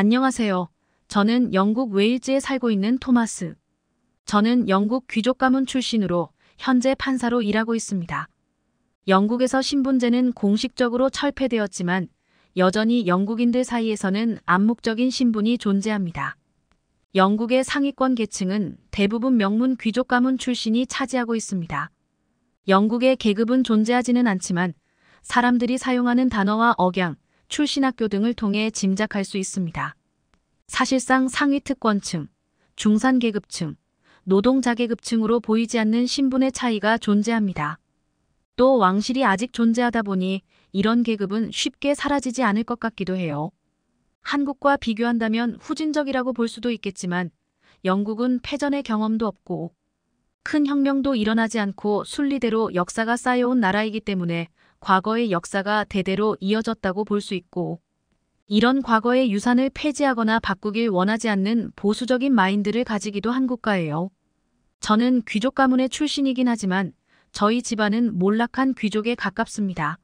안녕하세요. 저는 영국 웨일즈에 살고 있는 토마스. 저는 영국 귀족 가문 출신으로 현재 판사로 일하고 있습니다. 영국에서 신분제는 공식적으로 철폐되었지만 여전히 영국인들 사이에서는 암묵적인 신분이 존재합니다. 영국의 상위권 계층은 대부분 명문 귀족 가문 출신이 차지하고 있습니다. 영국의 계급은 존재하지는 않지만 사람들이 사용하는 단어와 억양, 출신학교 등을 통해 짐작할 수 있습니다. 사실상 상위 특권층, 중산 계급층, 노동자 계급층으로 보이지 않는 신분의 차이가 존재합니다. 또 왕실이 아직 존재하다 보니 이런 계급은 쉽게 사라지지 않을 것 같기도 해요. 한국과 비교한다면 후진적이라고 볼 수도 있겠지만 영국은 패전의 경험도 없고 큰 혁명도 일어나지 않고 순리대로 역사가 쌓여온 나라이기 때문에 과거의 역사가 대대로 이어졌다고 볼 수 있고 이런 과거의 유산을 폐지하거나 바꾸길 원하지 않는 보수적인 마인드를 가지기도 한 국가예요. 저는 귀족 가문의 출신이긴 하지만 저희 집안은 몰락한 귀족에 가깝습니다.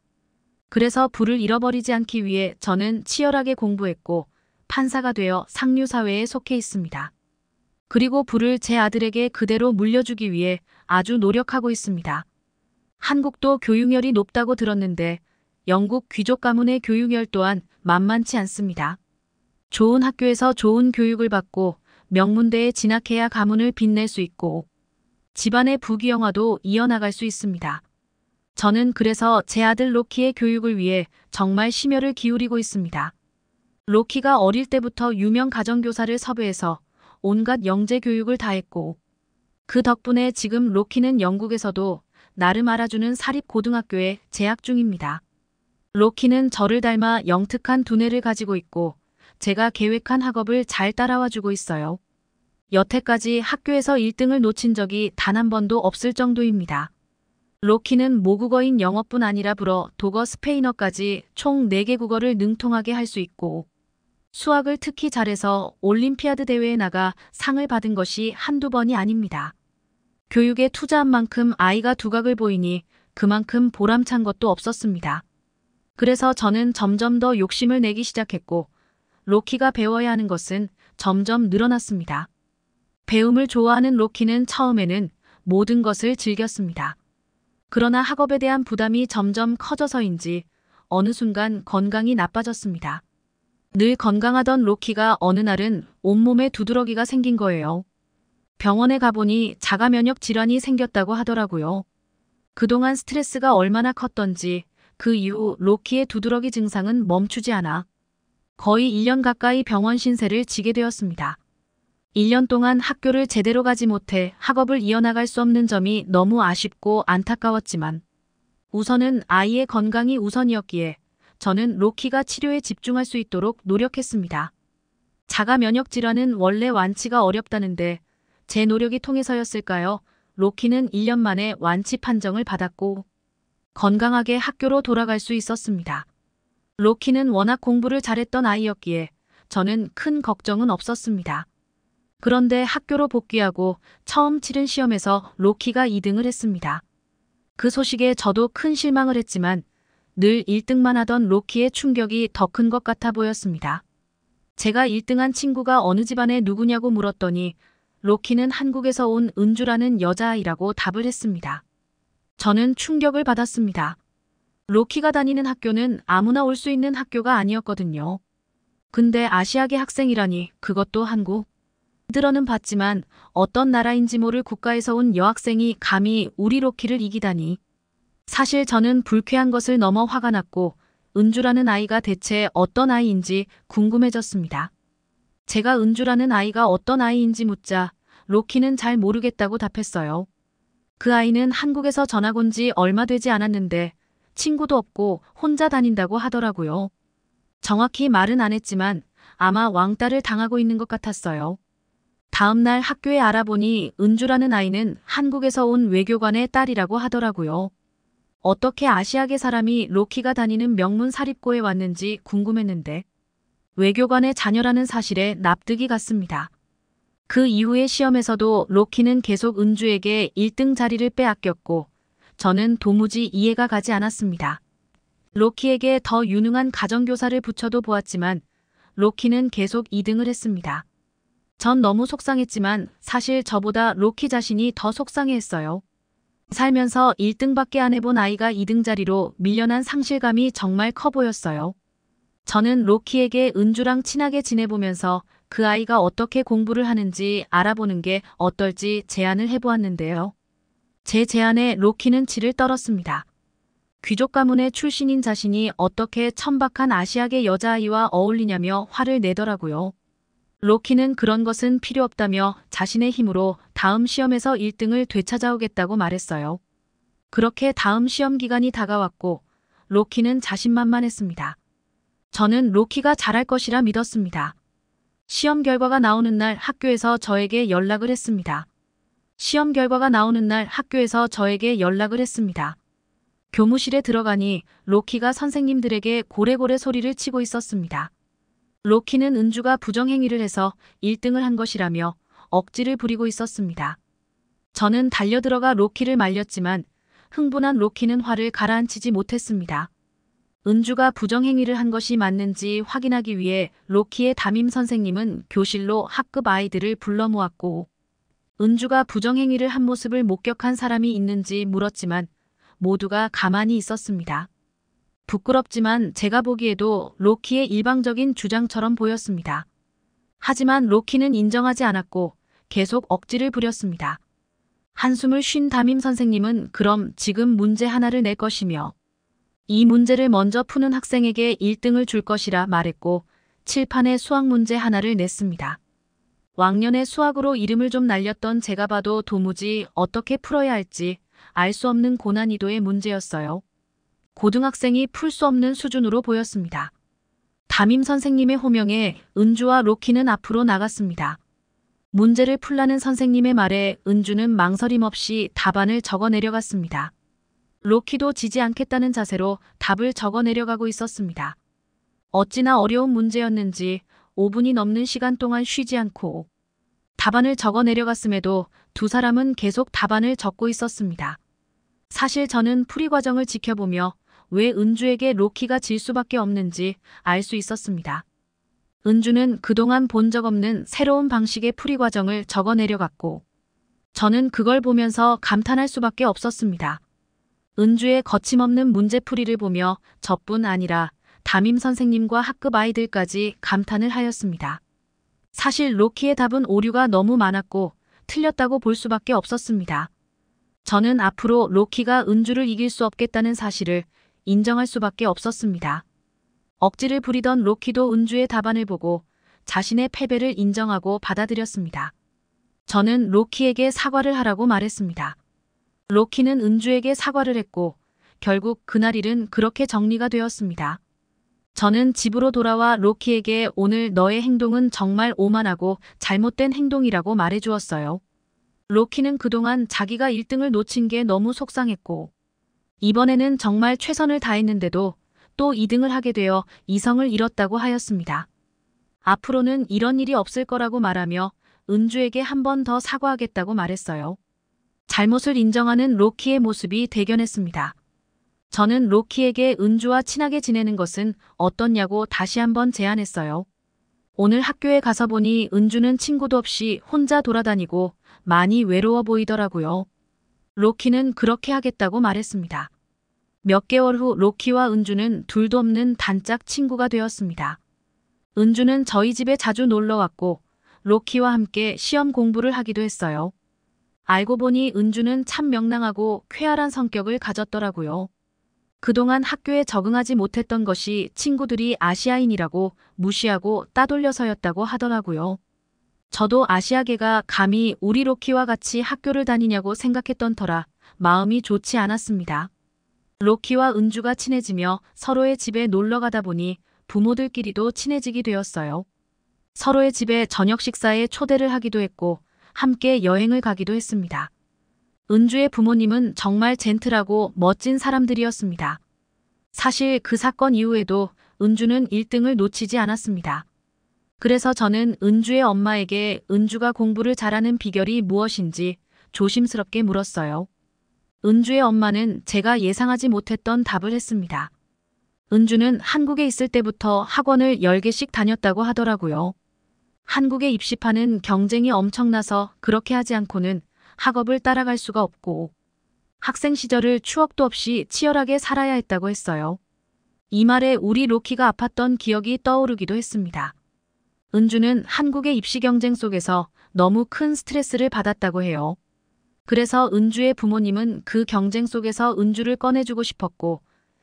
그래서 부를 잃어버리지 않기 위해 저는 치열하게 공부했고 판사가 되어 상류사회에 속해 있습니다. 그리고 부를 제 아들에게 그대로 물려주기 위해 아주 노력하고 있습니다. 한국도 교육열이 높다고 들었는데 영국 귀족 가문의 교육열 또한 만만치 않습니다. 좋은 학교에서 좋은 교육을 받고 명문대에 진학해야 가문을 빛낼 수 있고 집안의 부귀영화도 이어나갈 수 있습니다. 저는 그래서 제 아들 로키의 교육을 위해 정말 심혈을 기울이고 있습니다. 로키가 어릴 때부터 유명 가정교사를 섭외해서 온갖 영재 교육을 다했고 그 덕분에 지금 로키는 영국에서도 나름 알아주는 사립고등학교에 재학 중입니다. 로키는 저를 닮아 영특한 두뇌를 가지고 있고 제가 계획한 학업을 잘 따라와주고 있어요. 여태까지 학교에서 1등을 놓친 적이 단 한 번도 없을 정도입니다. 로키는 모국어인 영어뿐 아니라 불어, 독어, 스페인어까지 총 4개 국어를 능통하게 할 수 있고 수학을 특히 잘해서 올림피아드 대회에 나가 상을 받은 것이 한두 번이 아닙니다. 교육에 투자한 만큼 아이가 두각을 보이니 그만큼 보람찬 것도 없었습니다. 그래서 저는 점점 더 욕심을 내기 시작했고 로키가 배워야 하는 것은 점점 늘어났습니다. 배움을 좋아하는 로키는 처음에는 모든 것을 즐겼습니다. 그러나 학업에 대한 부담이 점점 커져서인지 어느 순간 건강이 나빠졌습니다. 늘 건강하던 로키가 어느 날은 온몸에 두드러기가 생긴 거예요. 병원에 가보니 자가 면역 질환이 생겼다고 하더라고요. 그동안 스트레스가 얼마나 컸던지 그 이후 로키의 두드러기 증상은 멈추지 않아 거의 1년 가까이 병원 신세를 지게 되었습니다. 1년 동안 학교를 제대로 가지 못해 학업을 이어나갈 수 없는 점이 너무 아쉽고 안타까웠지만 우선은 아이의 건강이 우선이었기에 저는 로키가 치료에 집중할 수 있도록 노력했습니다. 자가 면역 질환은 원래 완치가 어렵다는데 제 노력이 통해서였을까요? 로키는 1년 만에 완치 판정을 받았고 건강하게 학교로 돌아갈 수 있었습니다. 로키는 워낙 공부를 잘했던 아이였기에 저는 큰 걱정은 없었습니다. 그런데 학교로 복귀하고 처음 치른 시험에서 로키가 2등을 했습니다. 그 소식에 저도 큰 실망을 했지만 늘 1등만 하던 로키의 충격이 더 큰 것 같아 보였습니다. 제가 1등한 친구가 어느 집안에 누구냐고 물었더니 로키는 한국에서 온 은주라는 여자아이라고 답을 했습니다. 저는 충격을 받았습니다. 로키가 다니는 학교는 아무나 올 수 있는 학교가 아니었거든요. 근데 아시아계 학생이라니 그것도 한국. 들어는 봤지만 어떤 나라인지 모를 국가에서 온 여학생이 감히 우리 로키를 이기다니. 사실 저는 불쾌한 것을 넘어 화가 났고 은주라는 아이가 대체 어떤 아이인지 궁금해졌습니다. 제가 은주라는 아이가 어떤 아이인지 묻자 로키는 잘 모르겠다고 답했어요. 그 아이는 한국에서 전학 온 지 얼마 되지 않았는데 친구도 없고 혼자 다닌다고 하더라고요. 정확히 말은 안 했지만 아마 왕따를 당하고 있는 것 같았어요. 다음날 학교에 알아보니 은주라는 아이는 한국에서 온 외교관의 딸이라고 하더라고요. 어떻게 아시아계 사람이 로키가 다니는 명문 사립고에 왔는지 궁금했는데 외교관의 자녀라는 사실에 납득이 갔습니다. 그 이후의 시험에서도 로키는 계속 은주에게 1등 자리를 빼앗겼고 저는 도무지 이해가 가지 않았습니다. 로키에게 더 유능한 가정교사를 붙여도 보았지만 로키는 계속 2등을 했습니다. 전 너무 속상했지만 사실 저보다 로키 자신이 더 속상해했어요. 살면서 1등밖에 안 해본 아이가 2등 자리로 밀려난 상실감이 정말 커 보였어요. 저는 로키에게 은주랑 친하게 지내보면서 그 아이가 어떻게 공부를 하는지 알아보는 게 어떨지 제안을 해보았는데요. 제 제안에 로키는 치를 떨었습니다. 귀족 가문의 출신인 자신이 어떻게 천박한 아시아계 여자아이와 어울리냐며 화를 내더라고요. 로키는 그런 것은 필요 없다며 자신의 힘으로 다음 시험에서 1등을 되찾아오겠다고 말했어요. 그렇게 다음 시험 기간이 다가왔고 로키는 자신만만했습니다. 저는 로키가 잘할 것이라 믿었습니다. 시험 결과가 나오는 날 학교에서 저에게 연락을 했습니다. 시험 결과가 나오는 날 학교에서 저에게 연락을 했습니다. 교무실에 들어가니 로키가 선생님들에게 고래고래 소리를 치고 있었습니다. 로키는 은주가 부정행위를 해서 1등을 한 것이라며 억지를 부리고 있었습니다. 저는 달려들어가 로키를 말렸지만 흥분한 로키는 화를 가라앉히지 못했습니다. 은주가 부정행위를 한 것이 맞는지 확인하기 위해 로키의 담임 선생님은 교실로 학급 아이들을 불러 모았고 은주가 부정행위를 한 모습을 목격한 사람이 있는지 물었지만 모두가 가만히 있었습니다. 부끄럽지만 제가 보기에도 로키의 일방적인 주장처럼 보였습니다. 하지만 로키는 인정하지 않았고 계속 억지를 부렸습니다. 한숨을 쉰 담임 선생님은 그럼 지금 문제 하나를 낼 것이며 이 문제를 먼저 푸는 학생에게 1등을 줄 것이라 말했고 칠판에 수학 문제 하나를 냈습니다. 왕년에 수학으로 이름을 좀 날렸던 제가 봐도 도무지 어떻게 풀어야 할지 알 수 없는 고난이도의 문제였어요. 고등학생이 풀 수 없는 수준으로 보였습니다. 담임 선생님의 호명에 은주와 로키는 앞으로 나갔습니다. 문제를 풀라는 선생님의 말에 은주는 망설임 없이 답안을 적어 내려갔습니다. 로키도 지지 않겠다는 자세로 답을 적어 내려가고 있었습니다. 어찌나 어려운 문제였는지 5분이 넘는 시간 동안 쉬지 않고 답안을 적어 내려갔음에도 두 사람은 계속 답안을 적고 있었습니다. 사실 저는 풀이 과정을 지켜보며 왜 은주에게 로키가 질 수밖에 없는지 알 수 있었습니다. 은주는 그동안 본 적 없는 새로운 방식의 풀이 과정을 적어 내려갔고 저는 그걸 보면서 감탄할 수밖에 없었습니다. 은주의 거침없는 문제풀이를 보며 저뿐 아니라 담임 선생님과 학급 아이들까지 감탄을 하였습니다. 사실 로키의 답은 오류가 너무 많았고 틀렸다고 볼 수밖에 없었습니다. 저는 앞으로 로키가 은주를 이길 수 없겠다는 사실을 인정할 수밖에 없었습니다. 억지를 부리던 로키도 은주의 답안을 보고 자신의 패배를 인정하고 받아들였습니다. 저는 로키에게 사과를 하라고 말했습니다. 로키는 은주에게 사과를 했고 결국 그날 일은 그렇게 정리가 되었습니다. 저는 집으로 돌아와 로키에게 오늘 너의 행동은 정말 오만하고 잘못된 행동이라고 말해주었어요. 로키는 그동안 자기가 1등을 놓친 게 너무 속상했고 이번에는 정말 최선을 다했는데도 또 2등을 하게 되어 이성을 잃었다고 하였습니다. 앞으로는 이런 일이 없을 거라고 말하며 은주에게 한 번 더 사과하겠다고 말했어요. 잘못을 인정하는 로키의 모습이 대견했습니다. 저는 로키에게 은주와 친하게 지내는 것은 어떻냐고 다시 한번 제안했어요. 오늘 학교에 가서 보니 은주는 친구도 없이 혼자 돌아다니고 많이 외로워 보이더라고요. 로키는 그렇게 하겠다고 말했습니다. 몇 개월 후 로키와 은주는 둘도 없는 단짝 친구가 되었습니다. 은주는 저희 집에 자주 놀러 왔고 로키와 함께 시험 공부를 하기도 했어요. 알고 보니 은주는 참 명랑하고 쾌활한 성격을 가졌더라고요. 그동안 학교에 적응하지 못했던 것이 친구들이 아시아인이라고 무시하고 따돌려서였다고 하더라고요. 저도 아시아계가 감히 우리 로키와 같이 학교를 다니냐고 생각했던 터라 마음이 좋지 않았습니다. 로키와 은주가 친해지며 서로의 집에 놀러 가다 보니 부모들끼리도 친해지게 되었어요. 서로의 집에 저녁 식사에 초대를 하기도 했고 함께 여행을 가기도 했습니다. 은주의 부모님은 정말 젠틀하고 멋진 사람들이었습니다. 사실 그 사건 이후에도 은주는 1등을 놓치지 않았습니다. 그래서 저는 은주의 엄마에게 은주가 공부를 잘하는 비결이 무엇인지 조심스럽게 물었어요. 은주의 엄마는 제가 예상하지 못했던 답을 했습니다. 은주는 한국에 있을 때부터 학원을 10개씩 다녔다고 하더라고요. 한국에 입시파는 경쟁이 엄청나서 그렇게 하지 않고는 학업을 따라갈 수가 없고 학생 시절을 추억도 없이 치열하게 살아야 했다고 했어요. 이 말에 우리 로키가 아팠던 기억이 떠오르기도 했습니다. 은주는 한국의 입시 경쟁 속에서 너무 큰 스트레스를 받았다고 해요. 그래서 은주의 부모님은 그 경쟁 속에서 은주를 꺼내주고 싶었고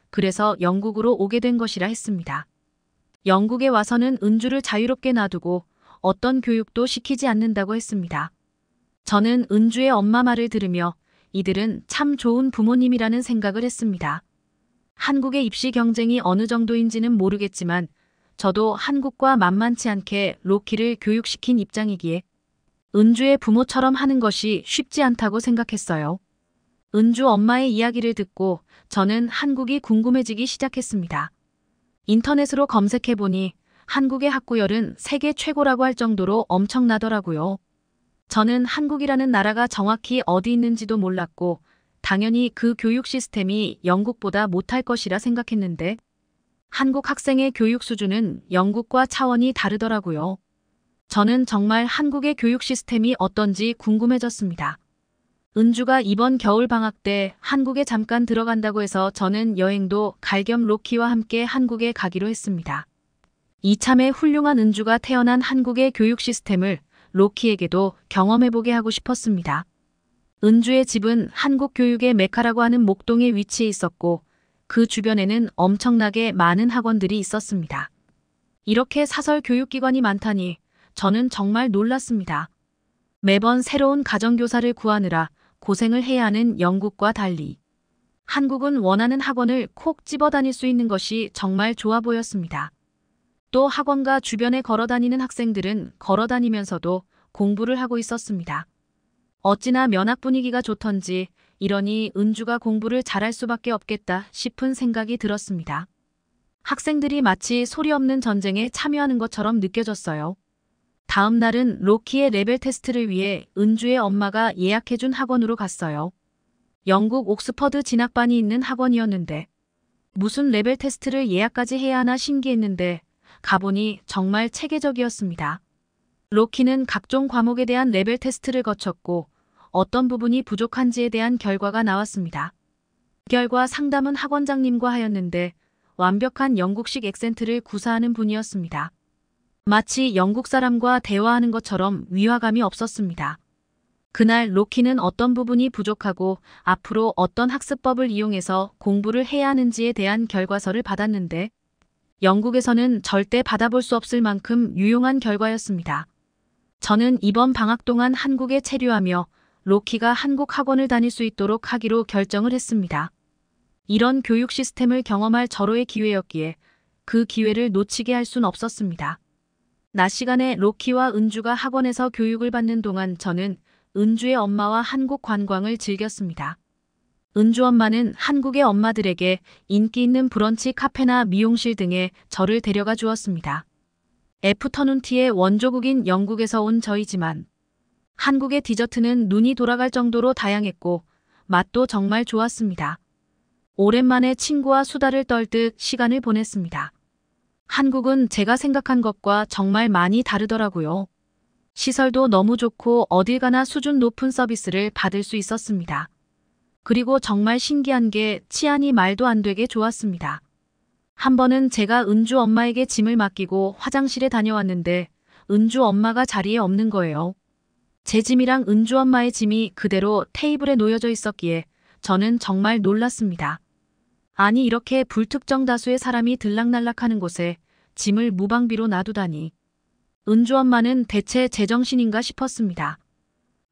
그래서 영국으로 오게 된 것이라 했습니다. 영국에 와서는 은주를 자유롭게 놔두고 어떤 교육도 시키지 않는다고 했습니다. 저는 은주의 엄마 말을 들으며 이들은 참 좋은 부모님이라는 생각을 했습니다. 한국의 입시 경쟁이 어느 정도인지는 모르겠지만 저도 한국과 만만치 않게 로키를 교육시킨 입장이기에 은주의 부모처럼 하는 것이 쉽지 않다고 생각했어요. 은주 엄마의 이야기를 듣고 저는 한국이 궁금해지기 시작했습니다. 인터넷으로 검색해보니 한국의 학구열은 세계 최고라고 할 정도로 엄청나더라고요. 저는 한국이라는 나라가 정확히 어디 있는지도 몰랐고 당연히 그 교육 시스템이 영국보다 못할 것이라 생각했는데 한국 학생의 교육 수준은 영국과 차원이 다르더라고요. 저는 정말 한국의 교육 시스템이 어떤지 궁금해졌습니다. 은주가 이번 겨울 방학 때 한국에 잠깐 들어간다고 해서 저는 여행도 갈겸 로키와 함께 한국에 가기로 했습니다. 이참에 훌륭한 은주가 태어난 한국의 교육 시스템을 로키에게도 경험해보게 하고 싶었습니다. 은주의 집은 한국 교육의 메카라고 하는 목동에 위치해 있었고 그 주변에는 엄청나게 많은 학원들이 있었습니다. 이렇게 사설 교육기관이 많다니 저는 정말 놀랐습니다. 매번 새로운 가정교사를 구하느라 고생을 해야 하는 영국과 달리 한국은 원하는 학원을 콕 집어 다닐 수 있는 것이 정말 좋아 보였습니다. 또 학원과 주변에 걸어다니는 학생들은 걸어다니면서도 공부를 하고 있었습니다. 어찌나 면학 분위기가 좋던지 이러니 은주가 공부를 잘할 수밖에 없겠다 싶은 생각이 들었습니다. 학생들이 마치 소리 없는 전쟁에 참여하는 것처럼 느껴졌어요. 다음 날은 로키의 레벨 테스트를 위해 은주의 엄마가 예약해준 학원으로 갔어요. 영국 옥스퍼드 진학반이 있는 학원이었는데 무슨 레벨 테스트를 예약까지 해야 하나 신기했는데 가보니 정말 체계적이었습니다. 로키는 각종 과목에 대한 레벨 테스트를 거쳤고 어떤 부분이 부족한지에 대한 결과가 나왔습니다. 결과 상담은 학원장님과 하였는데 완벽한 영국식 액센트를 구사하는 분이었습니다. 마치 영국 사람과 대화하는 것처럼 위화감이 없었습니다. 그날 로키는 어떤 부분이 부족하고 앞으로 어떤 학습법을 이용해서 공부를 해야 하는지에 대한 결과서를 받았는데 영국에서는 절대 받아볼 수 없을 만큼 유용한 결과였습니다. 저는 이번 방학 동안 한국에 체류하며 로키가 한국 학원을 다닐 수 있도록 하기로 결정을 했습니다. 이런 교육 시스템을 경험할 절호의 기회였기에 그 기회를 놓치게 할 순 없었습니다. 낮 시간에 로키와 은주가 학원에서 교육을 받는 동안 저는 은주의 엄마와 한국 관광을 즐겼습니다. 은주 엄마는 한국의 엄마들에게 인기 있는 브런치 카페나 미용실 등에 저를 데려가 주었습니다. 애프터눈티의 원조국인 영국에서 온 저이지만 한국의 디저트는 눈이 돌아갈 정도로 다양했고 맛도 정말 좋았습니다. 오랜만에 친구와 수다를 떨듯 시간을 보냈습니다. 한국은 제가 생각한 것과 정말 많이 다르더라고요. 시설도 너무 좋고 어딜 가나 수준 높은 서비스를 받을 수 있었습니다. 그리고 정말 신기한 게 치안이 말도 안 되게 좋았습니다. 한 번은 제가 은주 엄마에게 짐을 맡기고 화장실에 다녀왔는데 은주 엄마가 자리에 없는 거예요. 제 짐이랑 은주 엄마의 짐이 그대로 테이블에 놓여져 있었기에 저는 정말 놀랐습니다. 아니 이렇게 불특정 다수의 사람이 들락날락하는 곳에 짐을 무방비로 놔두다니. 은주 엄마는 대체 제정신인가 싶었습니다.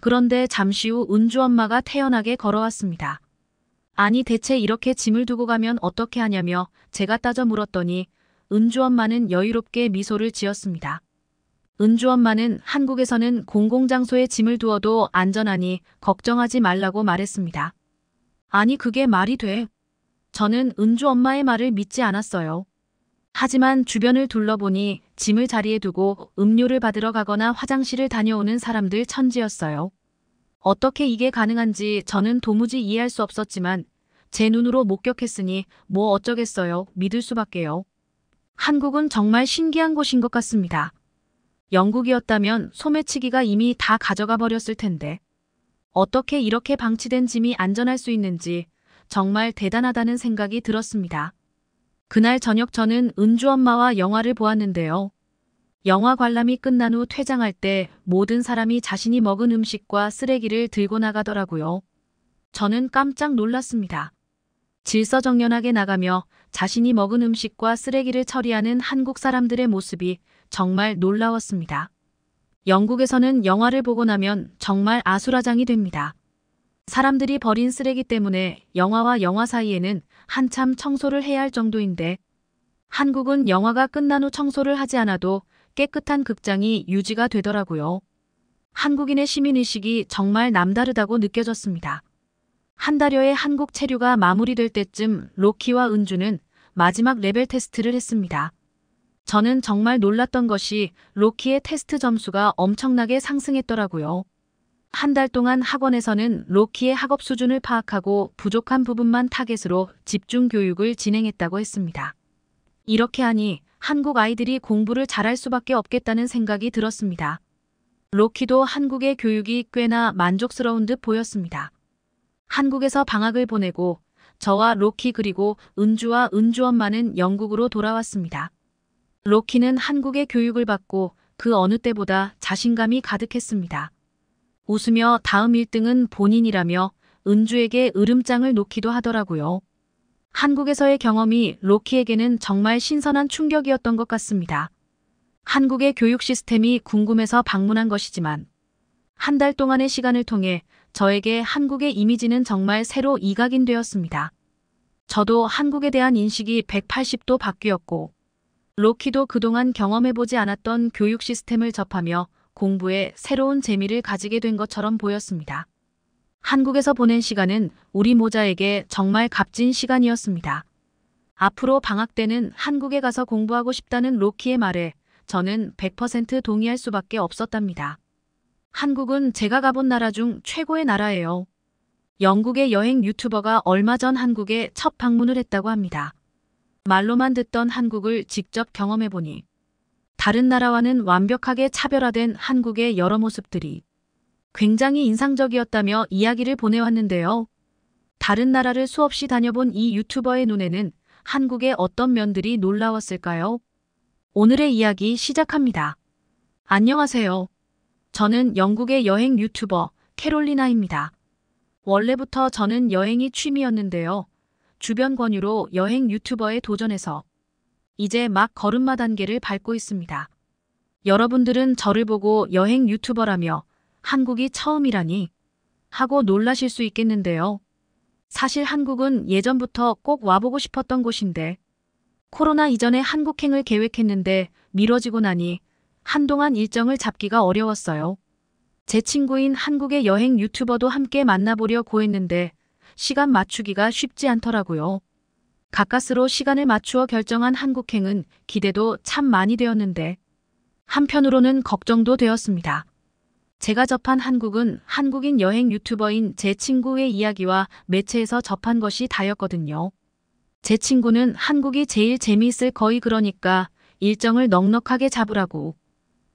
그런데 잠시 후 은주 엄마가 태연하게 걸어왔습니다. 아니 대체 이렇게 짐을 두고 가면 어떻게 하냐며 제가 따져 물었더니 은주 엄마는 여유롭게 미소를 지었습니다. 은주 엄마는 한국에서는 공공장소에 짐을 두어도 안전하니 걱정하지 말라고 말했습니다. 아니 그게 말이 돼. 저는 은주 엄마의 말을 믿지 않았어요. 하지만 주변을 둘러보니 짐을 자리에 두고 음료를 받으러 가거나 화장실을 다녀오는 사람들 천지였어요. 어떻게 이게 가능한지 저는 도무지 이해할 수 없었지만 제 눈으로 목격했으니 뭐 어쩌겠어요 믿을 수밖에요. 한국은 정말 신기한 곳인 것 같습니다. 영국이었다면 소매치기가 이미 다 가져가 버렸을 텐데 어떻게 이렇게 방치된 짐이 안전할 수 있는지 정말 대단하다는 생각이 들었습니다. 그날 저녁 저는 은주 엄마와 영화를 보았는데요. 영화 관람이 끝난 후 퇴장할 때 모든 사람이 자신이 먹은 음식과 쓰레기를 들고 나가더라고요. 저는 깜짝 놀랐습니다. 질서정연하게 나가며 자신이 먹은 음식과 쓰레기를 처리하는 한국 사람들의 모습이 정말 놀라웠습니다. 영국에서는 영화를 보고 나면 정말 아수라장이 됩니다. 사람들이 버린 쓰레기 때문에 영화와 영화 사이에는 한참 청소를 해야 할 정도인데 한국은 영화가 끝난 후 청소를 하지 않아도 깨끗한 극장이 유지가 되더라고요. 한국인의 시민의식이 정말 남다르다고 느껴졌습니다. 한 달여의 한국 체류가 마무리될 때쯤 로키와 은주는 마지막 레벨 테스트를 했습니다. 저는 정말 놀랐던 것이 로키의 테스트 점수가 엄청나게 상승했더라고요. 한달 동안 학원에서는 로키의 학업 수준을 파악하고 부족한 부분만 타겟으로 집중 교육을 진행했다고 했습니다. 이렇게 하니 한국 아이들이 공부를 잘할 수밖에 없겠다는 생각이 들었습니다. 로키도 한국의 교육이 꽤나 만족스러운 듯 보였습니다. 한국에서 방학을 보내고 저와 로키 그리고 은주와 은주엄마는 영국으로 돌아왔습니다. 로키는 한국의 교육을 받고 그 어느 때보다 자신감이 가득했습니다. 웃으며 다음 1등은 본인이라며 은주에게 으름장을 놓기도 하더라고요. 한국에서의 경험이 로키에게는 정말 신선한 충격이었던 것 같습니다. 한국의 교육 시스템이 궁금해서 방문한 것이지만 한 달 동안의 시간을 통해 저에게 한국의 이미지는 정말 새로 이각인되었습니다. 저도 한국에 대한 인식이 180도 바뀌었고 로키도 그동안 경험해보지 않았던 교육 시스템을 접하며 공부에 새로운 재미를 가지게 된 것처럼 보였습니다. 한국에서 보낸 시간은 우리 모자에게 정말 값진 시간이었습니다. 앞으로 방학 때는 한국에 가서 공부하고 싶다는 로키의 말에 저는 100% 동의할 수밖에 없었답니다. 한국은 제가 가본 나라 중 최고의 나라예요. 영국의 여행 유튜버가 얼마 전 한국에 첫 방문을 했다고 합니다. 말로만 듣던 한국을 직접 경험해보니 다른 나라와는 완벽하게 차별화된 한국의 여러 모습들이 굉장히 인상적이었다며 이야기를 보내왔는데요. 다른 나라를 수없이 다녀본 이 유튜버의 눈에는 한국의 어떤 면들이 놀라웠을까요? 오늘의 이야기 시작합니다. 안녕하세요. 저는 영국의 여행 유튜버 캐롤리나입니다. 원래부터 저는 여행이 취미였는데요. 주변 권유로 여행 유튜버에 도전해서 이제 막 걸음마 단계를 밟고 있습니다. 여러분들은 저를 보고 여행 유튜버라며 한국이 처음이라니 하고 놀라실 수 있겠는데요. 사실 한국은 예전부터 꼭 와보고 싶었던 곳인데 코로나 이전에 한국행을 계획했는데 미뤄지고 나니 한동안 일정을 잡기가 어려웠어요. 제 친구인 한국의 여행 유튜버도 함께 만나보려고 했는데 시간 맞추기가 쉽지 않더라고요. 가까스로 시간을 맞추어 결정한 한국행은 기대도 참 많이 되었는데 한편으로는 걱정도 되었습니다. 제가 접한 한국은 한국인 여행 유튜버인 제 친구의 이야기와 매체에서 접한 것이 다였거든요. 제 친구는 한국이 제일 재미있을 거의 그러니까 일정을 넉넉하게 잡으라고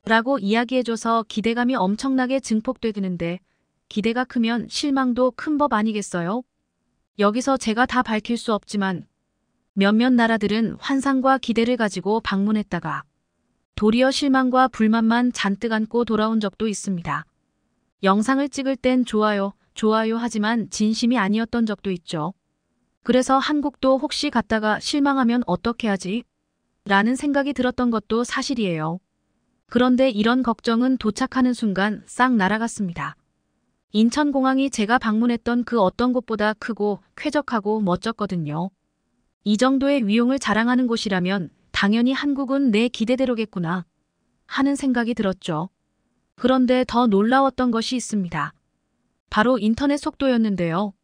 라고 이야기해줘서 기대감이 엄청나게 증폭되드는데 기대가 크면 실망도 큰 법 아니겠어요? 여기서 제가 다 밝힐 수 없지만 몇몇 나라들은 환상과 기대를 가지고 방문했다가 도리어 실망과 불만만 잔뜩 안고 돌아온 적도 있습니다. 영상을 찍을 땐 좋아요, 좋아요 하지만 진심이 아니었던 적도 있죠. 그래서 한국도 혹시 갔다가 실망하면 어떻게 하지? 라는 생각이 들었던 것도 사실이에요. 그런데 이런 걱정은 도착하는 순간 싹 날아갔습니다. 인천공항이 제가 방문했던 그 어떤 곳보다 크고 쾌적하고 멋졌거든요. 이 정도의 위용을 자랑하는 곳이라면 당연히 한국은 내 기대대로겠구나 하는 생각이 들었죠. 그런데 더 놀라웠던 것이 있습니다. 바로 인터넷 속도였는데요.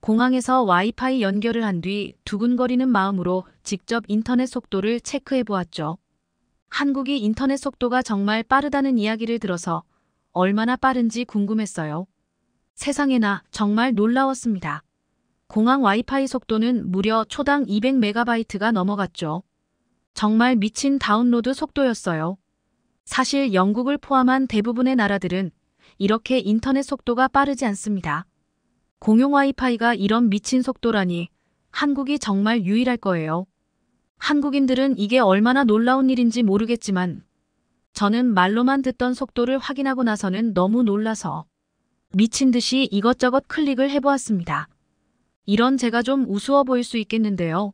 공항에서 와이파이 연결을 한 뒤 두근거리는 마음으로 직접 인터넷 속도를 체크해 보았죠. 한국이 인터넷 속도가 정말 빠르다는 이야기를 들어서 얼마나 빠른지 궁금했어요. 세상에나 정말 놀라웠습니다. 공항 와이파이 속도는 무려 초당 200MB가 넘어갔죠. 정말 미친 다운로드 속도였어요. 사실 영국을 포함한 대부분의 나라들은 이렇게 인터넷 속도가 빠르지 않습니다. 공용 와이파이가 이런 미친 속도라니 한국이 정말 유일할 거예요. 한국인들은 이게 얼마나 놀라운 일인지 모르겠지만 저는 말로만 듣던 속도를 확인하고 나서는 너무 놀라서 미친 듯이 이것저것 클릭을 해보았습니다. 이런 제가 좀 우스워 보일 수 있겠는데요.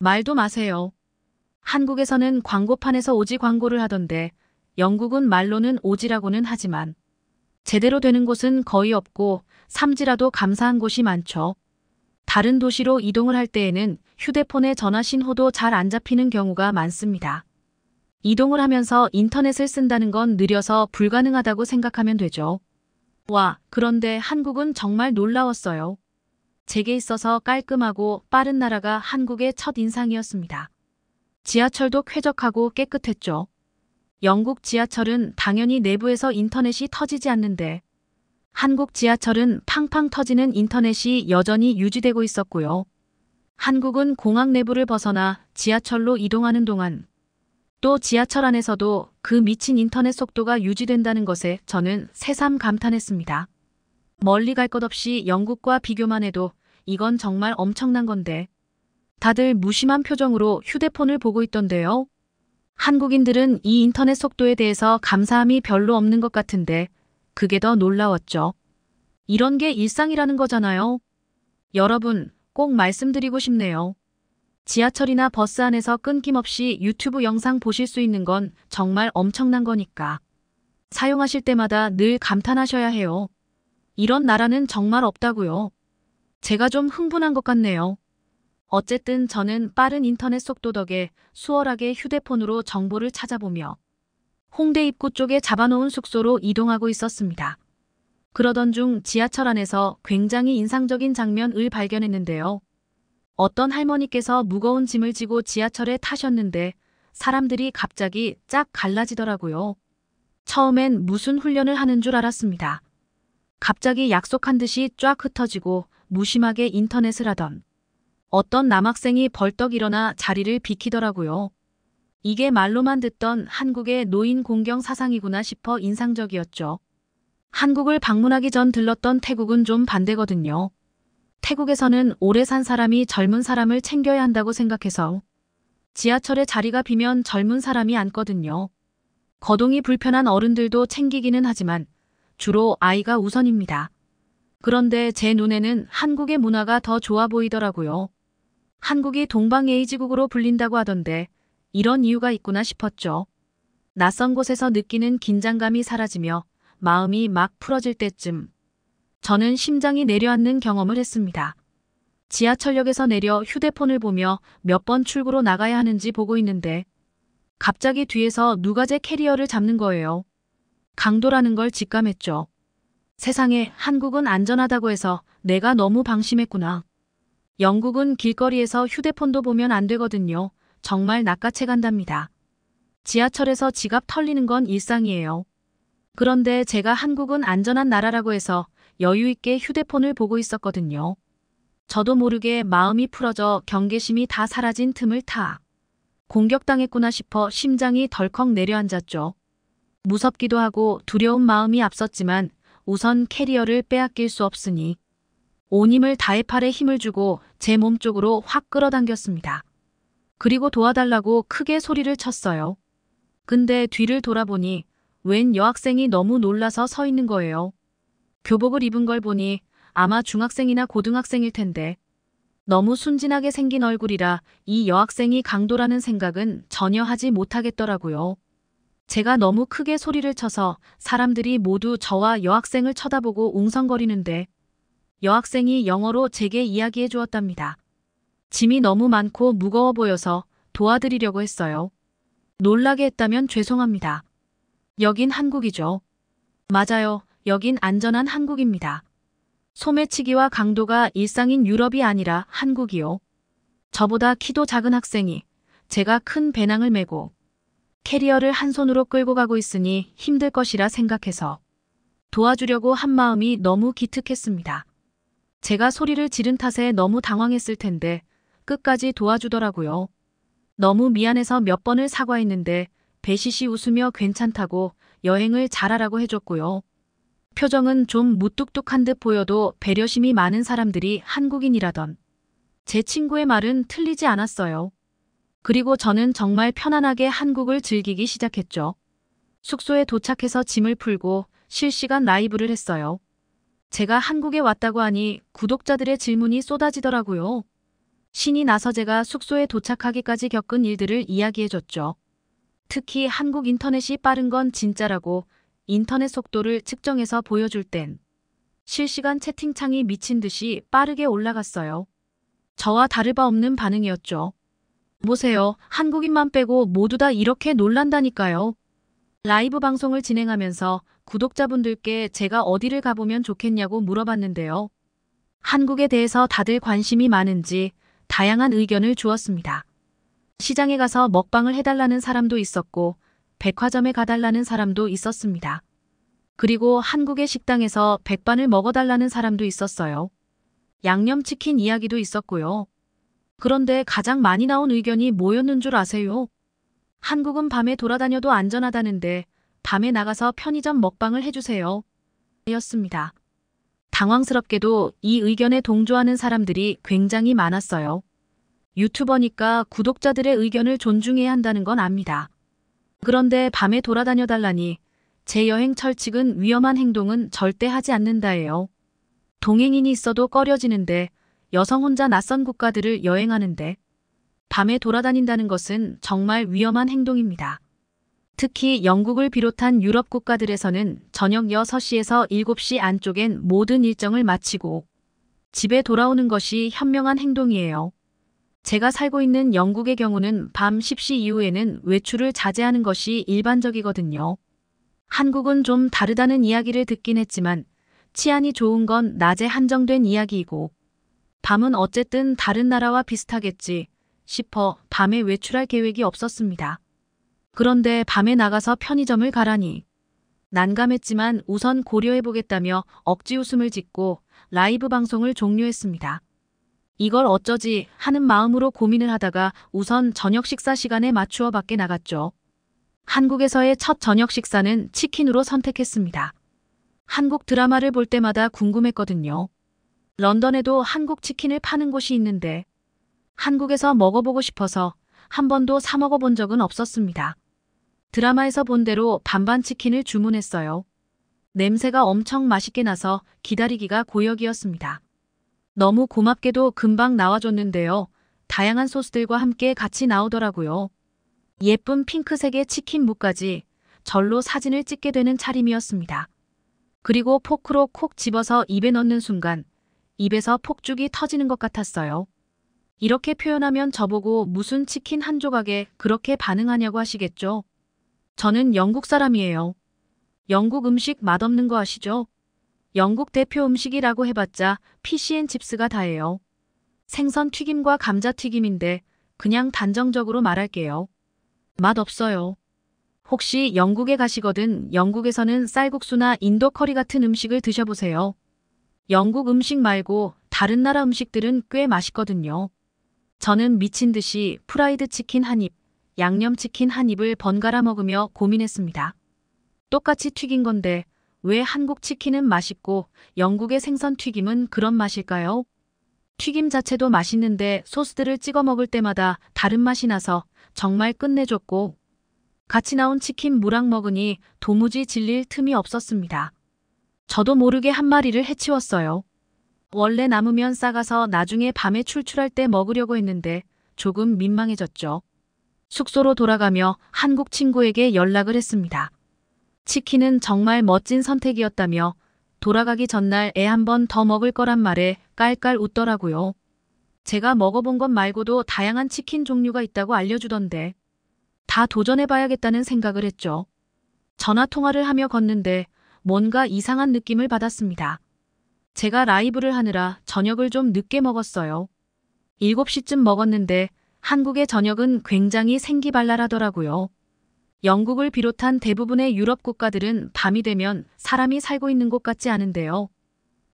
말도 마세요. 한국에서는 광고판에서 오지 광고를 하던데 영국은 말로는 오지라고는 하지만 제대로 되는 곳은 거의 없고 삼지라도 감사한 곳이 많죠. 다른 도시로 이동을 할 때에는 휴대폰의 전화 신호도 잘 안 잡히는 경우가 많습니다. 이동을 하면서 인터넷을 쓴다는 건 느려서 불가능하다고 생각하면 되죠. 와, 그런데 한국은 정말 놀라웠어요. 제게 있어서 깔끔하고 빠른 나라가 한국의 첫 인상이었습니다. 지하철도 쾌적하고 깨끗했죠. 영국 지하철은 당연히 내부에서 인터넷이 터지지 않는데 한국 지하철은 팡팡 터지는 인터넷이 여전히 유지되고 있었고요. 한국은 공항 내부를 벗어나 지하철로 이동하는 동안 또 지하철 안에서도 그 미친 인터넷 속도가 유지된다는 것에 저는 새삼 감탄했습니다. 멀리 갈 것 없이 영국과 비교만 해도 이건 정말 엄청난 건데. 다들 무심한 표정으로 휴대폰을 보고 있던데요. 한국인들은 이 인터넷 속도에 대해서 감사함이 별로 없는 것 같은데 그게 더 놀라웠죠. 이런 게 일상이라는 거잖아요. 여러분 꼭 말씀드리고 싶네요. 지하철이나 버스 안에서 끊김없이 유튜브 영상 보실 수 있는 건 정말 엄청난 거니까. 사용하실 때마다 늘 감탄하셔야 해요. 이런 나라는 정말 없다고요. 제가 좀 흥분한 것 같네요. 어쨌든 저는 빠른 인터넷 속도 덕에 수월하게 휴대폰으로 정보를 찾아보며 홍대 입구 쪽에 잡아놓은 숙소로 이동하고 있었습니다. 그러던 중 지하철 안에서 굉장히 인상적인 장면을 발견했는데요. 어떤 할머니께서 무거운 짐을 지고 지하철에 타셨는데 사람들이 갑자기 쫙 갈라지더라고요. 처음엔 무슨 훈련을 하는 줄 알았습니다. 갑자기 약속한 듯이 쫙 흩어지고 무심하게 인터넷을 하던 어떤 남학생이 벌떡 일어나 자리를 비키더라고요. 이게 말로만 듣던 한국의 노인 공경 사상이구나 싶어 인상적이었죠. 한국을 방문하기 전 들렀던 태국은 좀 반대거든요. 태국에서는 오래 산 사람이 젊은 사람을 챙겨야 한다고 생각해서 지하철에 자리가 비면 젊은 사람이 앉거든요. 거동이 불편한 어른들도 챙기기는 하지만 주로 아이가 우선입니다. 그런데 제 눈에는 한국의 문화가 더 좋아 보이더라고요. 한국이 동방에이지국으로 불린다고 하던데 이런 이유가 있구나 싶었죠. 낯선 곳에서 느끼는 긴장감이 사라지며 마음이 막 풀어질 때쯤 저는 심장이 내려앉는 경험을 했습니다. 지하철역에서 내려 휴대폰을 보며 몇 번 출구로 나가야 하는지 보고 있는데 갑자기 뒤에서 누가 제 캐리어를 잡는 거예요. 강도라는 걸 직감했죠. 세상에 한국은 안전하다고 해서 내가 너무 방심했구나. 영국은 길거리에서 휴대폰도 보면 안 되거든요. 정말 낚아채 간답니다. 지하철에서 지갑 털리는 건 일상이에요. 그런데 제가 한국은 안전한 나라라고 해서 여유있게 휴대폰을 보고 있었거든요. 저도 모르게 마음이 풀어져 경계심이 다 사라진 틈을 타. 공격당했구나 싶어 심장이 덜컥 내려앉았죠. 무섭기도 하고 두려운 마음이 앞섰지만 우선 캐리어를 빼앗길 수 없으니 온 힘을 다해 팔에 힘을 주고 제 몸 쪽으로 확 끌어당겼습니다. 그리고 도와달라고 크게 소리를 쳤어요. 근데 뒤를 돌아보니 웬 여학생이 너무 놀라서 서 있는 거예요. 교복을 입은 걸 보니 아마 중학생이나 고등학생일 텐데 너무 순진하게 생긴 얼굴이라 이 여학생이 강도라는 생각은 전혀 하지 못하겠더라고요. 제가 너무 크게 소리를 쳐서 사람들이 모두 저와 여학생을 쳐다보고 웅성거리는데 여학생이 영어로 제게 이야기해 주었답니다. 짐이 너무 많고 무거워 보여서 도와드리려고 했어요. 놀라게 했다면 죄송합니다. 여긴 한국이죠. 맞아요. 여긴 안전한 한국입니다. 소매치기와 강도가 일상인 유럽이 아니라 한국이요. 저보다 키도 작은 학생이 제가 큰 배낭을 메고 캐리어를 한 손으로 끌고 가고 있으니 힘들 것이라 생각해서 도와주려고 한 마음이 너무 기특했습니다. 제가 소리를 지른 탓에 너무 당황했을 텐데 끝까지 도와주더라고요. 너무 미안해서 몇 번을 사과했는데 배시시 웃으며 괜찮다고 여행을 잘하라고 해줬고요. 표정은 좀 무뚝뚝한 듯 보여도 배려심이 많은 사람들이 한국인이라던 제 친구의 말은 틀리지 않았어요. 그리고 저는 정말 편안하게 한국을 즐기기 시작했죠. 숙소에 도착해서 짐을 풀고 실시간 라이브를 했어요. 제가 한국에 왔다고 하니 구독자들의 질문이 쏟아지더라고요. 신이 나서 제가 숙소에 도착하기까지 겪은 일들을 이야기해줬죠. 특히 한국 인터넷이 빠른 건 진짜라고 인터넷 속도를 측정해서 보여줄 땐 실시간 채팅창이 미친 듯이 빠르게 올라갔어요. 저와 다를 바 없는 반응이었죠. 보세요. 한국인만 빼고 모두 다 이렇게 놀란다니까요. 라이브 방송을 진행하면서 구독자분들께 제가 어디를 가보면 좋겠냐고 물어봤는데요. 한국에 대해서 다들 관심이 많은지 다양한 의견을 주었습니다. 시장에 가서 먹방을 해달라는 사람도 있었고 백화점에 가달라는 사람도 있었습니다. 그리고 한국의 식당에서 백반을 먹어달라는 사람도 있었어요. 양념치킨 이야기도 있었고요. 그런데 가장 많이 나온 의견이 뭐였는 줄 아세요? 한국은 밤에 돌아다녀도 안전하다는데 밤에 나가서 편의점 먹방을 해주세요. 였습니다. 당황스럽게도 이 의견에 동조하는 사람들이 굉장히 많았어요. 유튜버니까 구독자들의 의견을 존중해야 한다는 건 압니다. 그런데 밤에 돌아다녀달라니 제 여행 철칙은 위험한 행동은 절대 하지 않는다예요. 동행인이 있어도 꺼려지는데 여성 혼자 낯선 국가들을 여행하는데 밤에 돌아다닌다는 것은 정말 위험한 행동입니다. 특히 영국을 비롯한 유럽 국가들에서는 저녁 6시에서 7시 안쪽엔 모든 일정을 마치고 집에 돌아오는 것이 현명한 행동이에요. 제가 살고 있는 영국의 경우는 밤 10시 이후에는 외출을 자제하는 것이 일반적이거든요. 한국은 좀 다르다는 이야기를 듣긴 했지만 치안이 좋은 건 낮에 한정된 이야기이고 밤은 어쨌든 다른 나라와 비슷하겠지 싶어 밤에 외출할 계획이 없었습니다. 그런데 밤에 나가서 편의점을 가라니 난감했지만 우선 고려해보겠다며 억지 웃음을 짓고 라이브 방송을 종료했습니다. 이걸 어쩌지 하는 마음으로 고민을 하다가 우선 저녁 식사 시간에 맞추어 밖에 나갔죠. 한국에서의 첫 저녁 식사는 치킨으로 선택했습니다. 한국 드라마를 볼 때마다 궁금했거든요. 런던에도 한국 치킨을 파는 곳이 있는데 한국에서 먹어보고 싶어서 한 번도 사 먹어본 적은 없었습니다. 드라마에서 본 대로 반반 치킨을 주문했어요. 냄새가 엄청 맛있게 나서 기다리기가 고역이었습니다. 너무 고맙게도 금방 나와줬는데요. 다양한 소스들과 함께 같이 나오더라고요. 예쁜 핑크색의 치킨 무까지 절로 사진을 찍게 되는 차림이었습니다. 그리고 포크로 콕 집어서 입에 넣는 순간 입에서 폭죽이 터지는 것 같았어요. 이렇게 표현하면 저보고 무슨 치킨 한 조각에 그렇게 반응하냐고 하시겠죠. 저는 영국 사람이에요. 영국 음식 맛없는 거 아시죠? 영국 대표 음식이라고 해봤자 피시앤칩스가 다예요. 생선 튀김과 감자 튀김인데 그냥 단정적으로 말할게요. 맛없어요. 혹시 영국에 가시거든 영국에서는 쌀국수나 인도 커리 같은 음식을 드셔보세요. 영국 음식 말고 다른 나라 음식들은 꽤 맛있거든요. 저는 미친 듯이 프라이드 치킨 한 입, 양념 치킨 한 입을 번갈아 먹으며 고민했습니다. 똑같이 튀긴 건데 왜 한국 치킨은 맛있고 영국의 생선 튀김은 그런 맛일까요? 튀김 자체도 맛있는데 소스들을 찍어 먹을 때마다 다른 맛이 나서 정말 끝내줬고 같이 나온 치킨 무랑 먹으니 도무지 질릴 틈이 없었습니다. 저도 모르게 한 마리를 해치웠어요. 원래 남으면 싸가서 나중에 밤에 출출할 때 먹으려고 했는데 조금 민망해졌죠. 숙소로 돌아가며 한국 친구에게 연락을 했습니다. 치킨은 정말 멋진 선택이었다며 돌아가기 전날 애 한 번 더 먹을 거란 말에 깔깔 웃더라고요. 제가 먹어본 것 말고도 다양한 치킨 종류가 있다고 알려주던데 다 도전해봐야겠다는 생각을 했죠. 전화 통화를 하며 걷는데 뭔가 이상한 느낌을 받았습니다. 제가 라이브를 하느라 저녁을 좀 늦게 먹었어요. 7시쯤 먹었는데 한국의 저녁은 굉장히 생기발랄하더라고요. 영국을 비롯한 대부분의 유럽 국가들은 밤이 되면 사람이 살고 있는 곳 같지 않은데요.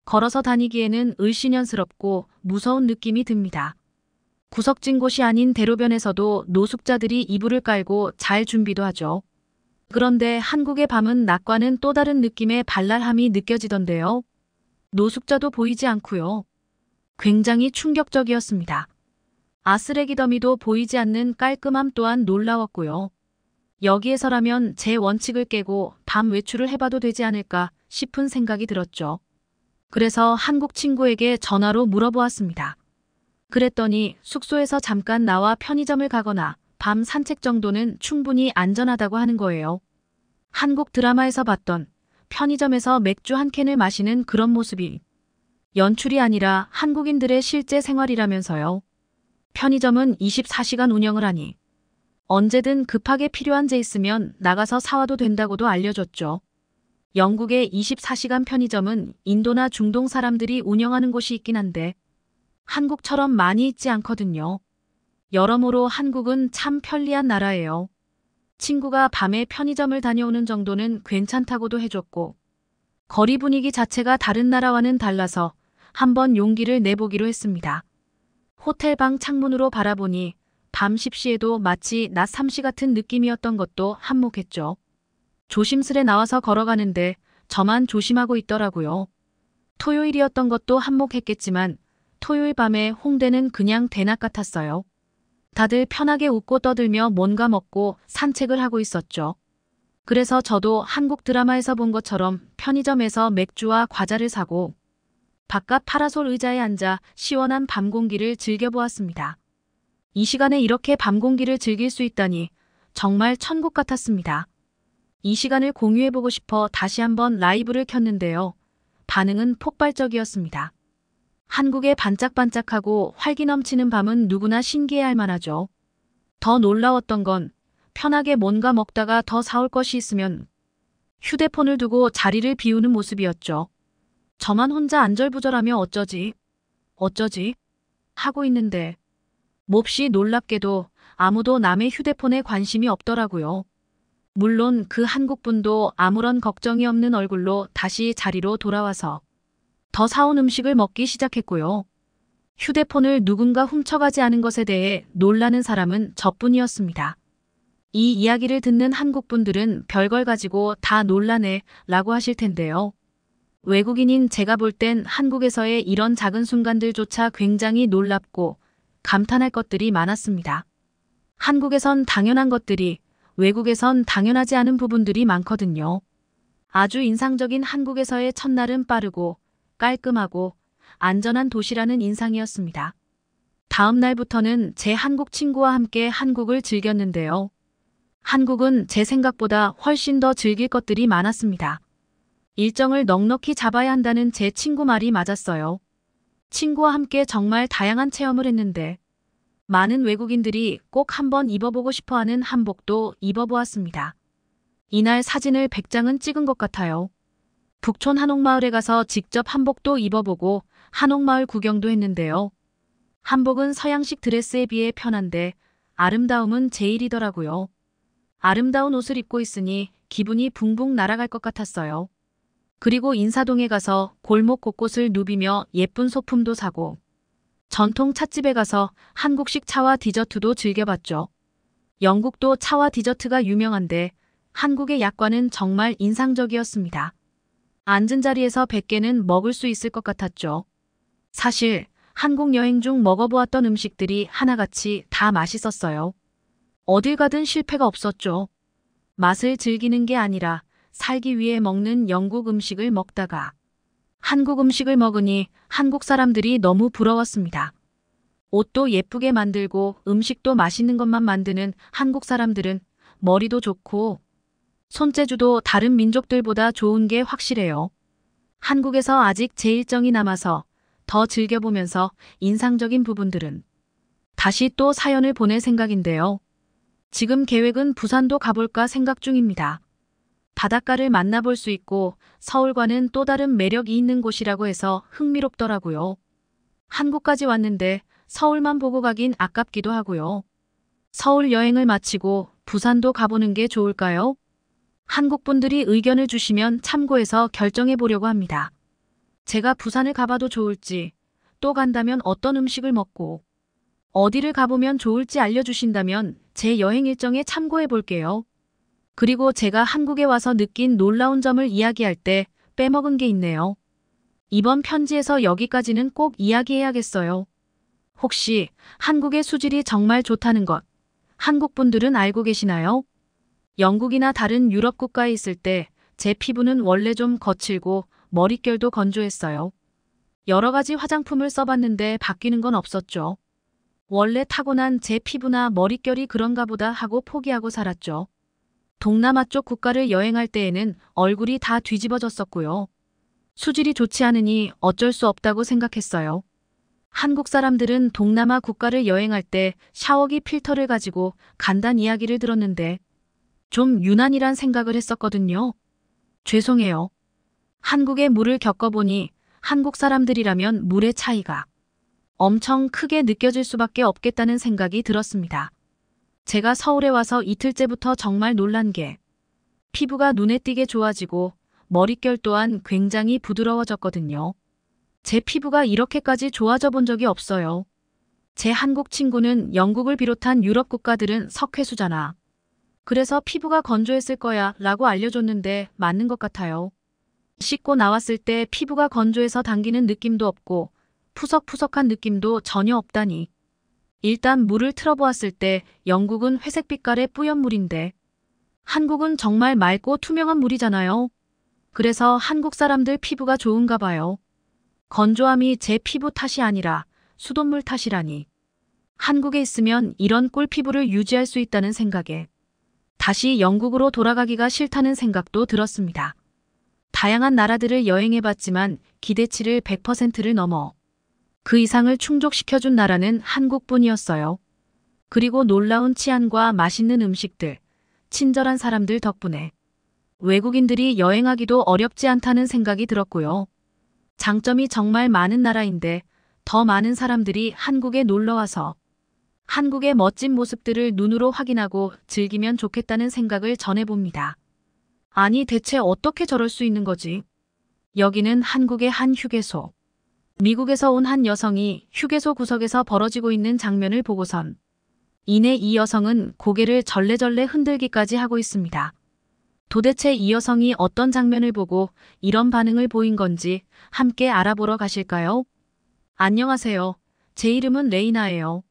걸어서 다니기에는 을신년스럽고 무서운 느낌이 듭니다. 구석진 곳이 아닌 대로변에서도 노숙자들이 이불을 깔고 잘 준비도 하죠. 그런데 한국의 밤은 낮과는 또 다른 느낌의 발랄함이 느껴지던데요. 노숙자도 보이지 않고요. 굉장히 충격적이었습니다. 아스레기 더미도 보이지 않는 깔끔함 또한 놀라웠고요. 여기에서라면 제 원칙을 깨고 밤 외출을 해봐도 되지 않을까 싶은 생각이 들었죠. 그래서 한국 친구에게 전화로 물어보았습니다. 그랬더니 숙소에서 잠깐 나와 편의점을 가거나 밤 산책 정도는 충분히 안전하다고 하는 거예요. 한국 드라마에서 봤던 편의점에서 맥주 한 캔을 마시는 그런 모습이 연출이 아니라 한국인들의 실제 생활이라면서요. 편의점은 24시간 운영을 하니 언제든 급하게 필요한 제 있으면 나가서 사와도 된다고도 알려줬죠. 영국의 24시간 편의점은 인도나 중동 사람들이 운영하는 곳이 있긴 한데 한국처럼 많이 있지 않거든요. 여러모로 한국은 참 편리한 나라예요. 친구가 밤에 편의점을 다녀오는 정도는 괜찮다고도 해줬고 거리 분위기 자체가 다른 나라와는 달라서 한번 용기를 내보기로 했습니다. 호텔 방 창문으로 바라보니 밤 10시에도 마치 낮 3시 같은 느낌이었던 것도 한몫했죠. 조심스레 나와서 걸어가는데 저만 조심하고 있더라고요. 토요일이었던 것도 한몫했겠지만 토요일 밤에 홍대는 그냥 대낮 같았어요. 다들 편하게 웃고 떠들며 뭔가 먹고 산책을 하고 있었죠. 그래서 저도 한국 드라마에서 본 것처럼 편의점에서 맥주와 과자를 사고 바깥 파라솔 의자에 앉아 시원한 밤 공기를 즐겨보았습니다. 이 시간에 이렇게 밤 공기를 즐길 수 있다니 정말 천국 같았습니다. 이 시간을 공유해보고 싶어 다시 한번 라이브를 켰는데요. 반응은 폭발적이었습니다. 한국의 반짝반짝하고 활기 넘치는 밤은 누구나 신기해할 만하죠. 더 놀라웠던 건 편하게 뭔가 먹다가 더 사올 것이 있으면 휴대폰을 두고 자리를 비우는 모습이었죠. 저만 혼자 안절부절하며 어쩌지, 어쩌지 하고 있는데 몹시 놀랍게도 아무도 남의 휴대폰에 관심이 없더라고요. 물론 그 한국분도 아무런 걱정이 없는 얼굴로 다시 자리로 돌아와서 더 사온 음식을 먹기 시작했고요. 휴대폰을 누군가 훔쳐가지 않은 것에 대해 놀라는 사람은 저뿐이었습니다. 이 이야기를 듣는 한국분들은 별걸 가지고 다 놀라네 라고 하실 텐데요. 외국인인 제가 볼 땐 한국에서의 이런 작은 순간들조차 굉장히 놀랍고 감탄할 것들이 많았습니다. 한국에선 당연한 것들이 외국에선 당연하지 않은 부분들이 많거든요. 아주 인상적인 한국에서의 첫날은 빠르고 깔끔하고 안전한 도시라는 인상이었습니다. 다음 날부터는 제 한국 친구와 함께 한국을 즐겼는데요. 한국은 제 생각보다 훨씬 더 즐길 것들이 많았습니다. 일정을 넉넉히 잡아야 한다는 제 친구 말이 맞았어요. 친구와 함께 정말 다양한 체험을 했는데 많은 외국인들이 꼭 한번 입어보고 싶어하는 한복도 입어보았습니다. 이날 사진을 100장은 찍은 것 같아요. 북촌 한옥마을에 가서 직접 한복도 입어보고 한옥마을 구경도 했는데요. 한복은 서양식 드레스에 비해 편한데 아름다움은 제일이더라고요. 아름다운 옷을 입고 있으니 기분이 붕붕 날아갈 것 같았어요. 그리고 인사동에 가서 골목 곳곳을 누비며 예쁜 소품도 사고 전통 찻집에 가서 한국식 차와 디저트도 즐겨봤죠. 영국도 차와 디저트가 유명한데 한국의 약과는 정말 인상적이었습니다. 앉은 자리에서 100개는 먹을 수 있을 것 같았죠. 사실 한국 여행 중 먹어보았던 음식들이 하나같이 다 맛있었어요. 어딜 가든 실패가 없었죠. 맛을 즐기는 게 아니라 살기 위해 먹는 영국 음식을 먹다가 한국 음식을 먹으니 한국 사람들이 너무 부러웠습니다. 옷도 예쁘게 만들고 음식도 맛있는 것만 만드는 한국 사람들은 머리도 좋고 손재주도 다른 민족들보다 좋은 게 확실해요. 한국에서 아직 제 일정이 남아서 더 즐겨보면서 인상적인 부분들은 다시 또 사연을 보낼 생각인데요. 지금 계획은 부산도 가볼까 생각 중입니다. 바닷가를 만나볼 수 있고 서울과는 또 다른 매력이 있는 곳이라고 해서 흥미롭더라고요. 한국까지 왔는데 서울만 보고 가긴 아깝기도 하고요. 서울 여행을 마치고 부산도 가보는 게 좋을까요? 한국분들이 의견을 주시면 참고해서 결정해 보려고 합니다. 제가 부산을 가봐도 좋을지, 또 간다면 어떤 음식을 먹고, 어디를 가보면 좋을지 알려주신다면 제 여행 일정에 참고해 볼게요. 그리고 제가 한국에 와서 느낀 놀라운 점을 이야기할 때 빼먹은 게 있네요. 이번 편지에서 여기까지는 꼭 이야기해야겠어요. 혹시 한국의 수질이 정말 좋다는 것, 한국 분들은 알고 계시나요? 영국이나 다른 유럽 국가에 있을 때 제 피부는 원래 좀 거칠고 머릿결도 건조했어요. 여러 가지 화장품을 써봤는데 바뀌는 건 없었죠. 원래 타고난 제 피부나 머릿결이 그런가 보다 하고 포기하고 살았죠. 동남아 쪽 국가를 여행할 때에는 얼굴이 다 뒤집어졌었고요. 수질이 좋지 않으니 어쩔 수 없다고 생각했어요. 한국 사람들은 동남아 국가를 여행할 때 샤워기 필터를 가지고 간단 이야기를 들었는데 좀 유난이란 생각을 했었거든요. 죄송해요. 한국의 물을 겪어보니 한국 사람들이라면 물의 차이가 엄청 크게 느껴질 수밖에 없겠다는 생각이 들었습니다. 제가 서울에 와서 이틀째부터 정말 놀란 게 피부가 눈에 띄게 좋아지고 머릿결 또한 굉장히 부드러워졌거든요. 제 피부가 이렇게까지 좋아져 본 적이 없어요. 제 한국 친구는 영국을 비롯한 유럽 국가들은 석회수잖아. 그래서 피부가 건조했을 거야 라고 알려줬는데 맞는 것 같아요. 씻고 나왔을 때 피부가 건조해서 당기는 느낌도 없고 푸석푸석한 느낌도 전혀 없다니. 일단 물을 틀어보았을 때 영국은 회색 빛깔의 뿌연 물인데 한국은 정말 맑고 투명한 물이잖아요. 그래서 한국 사람들 피부가 좋은가 봐요. 건조함이 제 피부 탓이 아니라 수돗물 탓이라니. 한국에 있으면 이런 꿀피부를 유지할 수 있다는 생각에 다시 영국으로 돌아가기가 싫다는 생각도 들었습니다. 다양한 나라들을 여행해봤지만 기대치를 100%를 넘어 그 이상을 충족시켜준 나라는 한국뿐이었어요. 그리고 놀라운 치안과 맛있는 음식들, 친절한 사람들 덕분에 외국인들이 여행하기도 어렵지 않다는 생각이 들었고요. 장점이 정말 많은 나라인데 더 많은 사람들이 한국에 놀러와서 한국의 멋진 모습들을 눈으로 확인하고 즐기면 좋겠다는 생각을 전해봅니다. 아니 대체 어떻게 저럴 수 있는 거지? 여기는 한국의 한 휴게소. 미국에서 온 한 여성이 휴게소 구석에서 벌어지고 있는 장면을 보고선 이내 이 여성은 고개를 절레절레 흔들기까지 하고 있습니다. 도대체 이 여성이 어떤 장면을 보고 이런 반응을 보인 건지 함께 알아보러 가실까요? 안녕하세요. 제 이름은 레이나예요.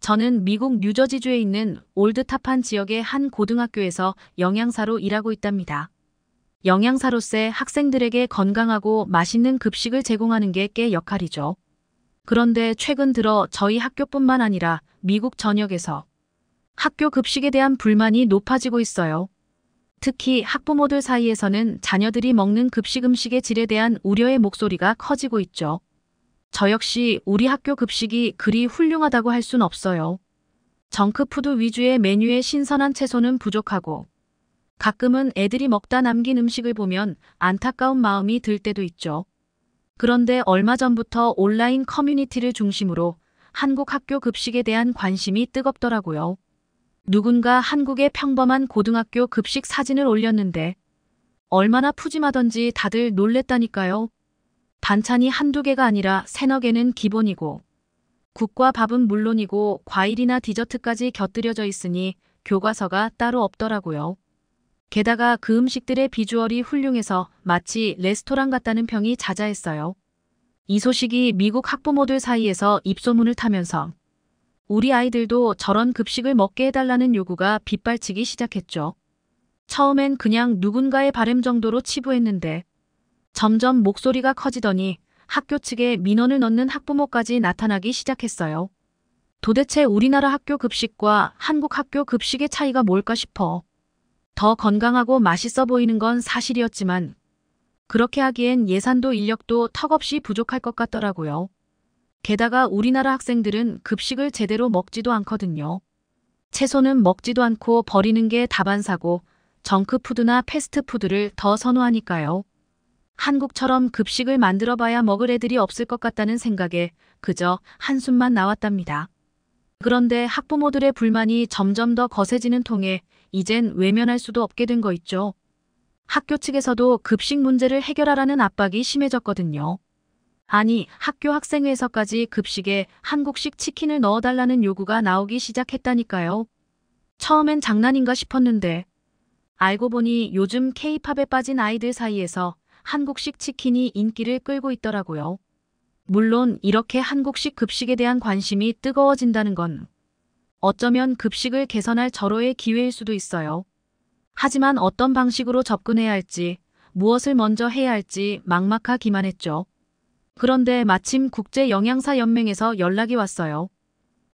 저는 미국 뉴저지주에 있는 올드탑한 지역의 한 고등학교에서 영양사로 일하고 있답니다. 영양사로서 학생들에게 건강하고 맛있는 급식을 제공하는 게 꽤 역할이죠. 그런데 최근 들어 저희 학교뿐만 아니라 미국 전역에서 학교 급식에 대한 불만이 높아지고 있어요. 특히 학부모들 사이에서는 자녀들이 먹는 급식 음식의 질에 대한 우려의 목소리가 커지고 있죠. 저 역시 우리 학교 급식이 그리 훌륭하다고 할 순 없어요. 정크푸드 위주의 메뉴에 신선한 채소는 부족하고 가끔은 애들이 먹다 남긴 음식을 보면 안타까운 마음이 들 때도 있죠. 그런데 얼마 전부터 온라인 커뮤니티를 중심으로 한국 학교 급식에 대한 관심이 뜨겁더라고요. 누군가 한국의 평범한 고등학교 급식 사진을 올렸는데 얼마나 푸짐하던지 다들 놀랬다니까요. 반찬이 한두 개가 아니라 세너 개는 기본이고 국과 밥은 물론이고 과일이나 디저트까지 곁들여져 있으니 교과서가 따로 없더라고요. 게다가 그 음식들의 비주얼이 훌륭해서 마치 레스토랑 같다는 평이 자자했어요. 이 소식이 미국 학부모들 사이에서 입소문을 타면서 우리 아이들도 저런 급식을 먹게 해달라는 요구가 빗발치기 시작했죠. 처음엔 그냥 누군가의 바램 정도로 치부했는데 점점 목소리가 커지더니 학교 측에 민원을 넣는 학부모까지 나타나기 시작했어요. 도대체 우리나라 학교 급식과 한국 학교 급식의 차이가 뭘까 싶어. 더 건강하고 맛있어 보이는 건 사실이었지만 그렇게 하기엔 예산도 인력도 턱없이 부족할 것 같더라고요. 게다가 우리나라 학생들은 급식을 제대로 먹지도 않거든요. 채소는 먹지도 않고 버리는 게 다반사고 정크푸드나 패스트푸드를 더 선호하니까요. 한국처럼 급식을 만들어봐야 먹을 애들이 없을 것 같다는 생각에 그저 한숨만 나왔답니다. 그런데 학부모들의 불만이 점점 더 거세지는 통에 이젠 외면할 수도 없게 된 거 있죠. 학교 측에서도 급식 문제를 해결하라는 압박이 심해졌거든요. 아니 학교 학생회에서까지 급식에 한국식 치킨을 넣어달라는 요구가 나오기 시작했다니까요. 처음엔 장난인가 싶었는데 알고 보니 요즘 케이팝에 빠진 아이들 사이에서 한국식 치킨이 인기를 끌고 있더라고요. 물론 이렇게 한국식 급식에 대한 관심이 뜨거워진다는 건 어쩌면 급식을 개선할 절호의 기회일 수도 있어요. 하지만 어떤 방식으로 접근해야 할지, 무엇을 먼저 해야 할지 막막하기만 했죠. 그런데 마침 국제영양사연맹에서 연락이 왔어요.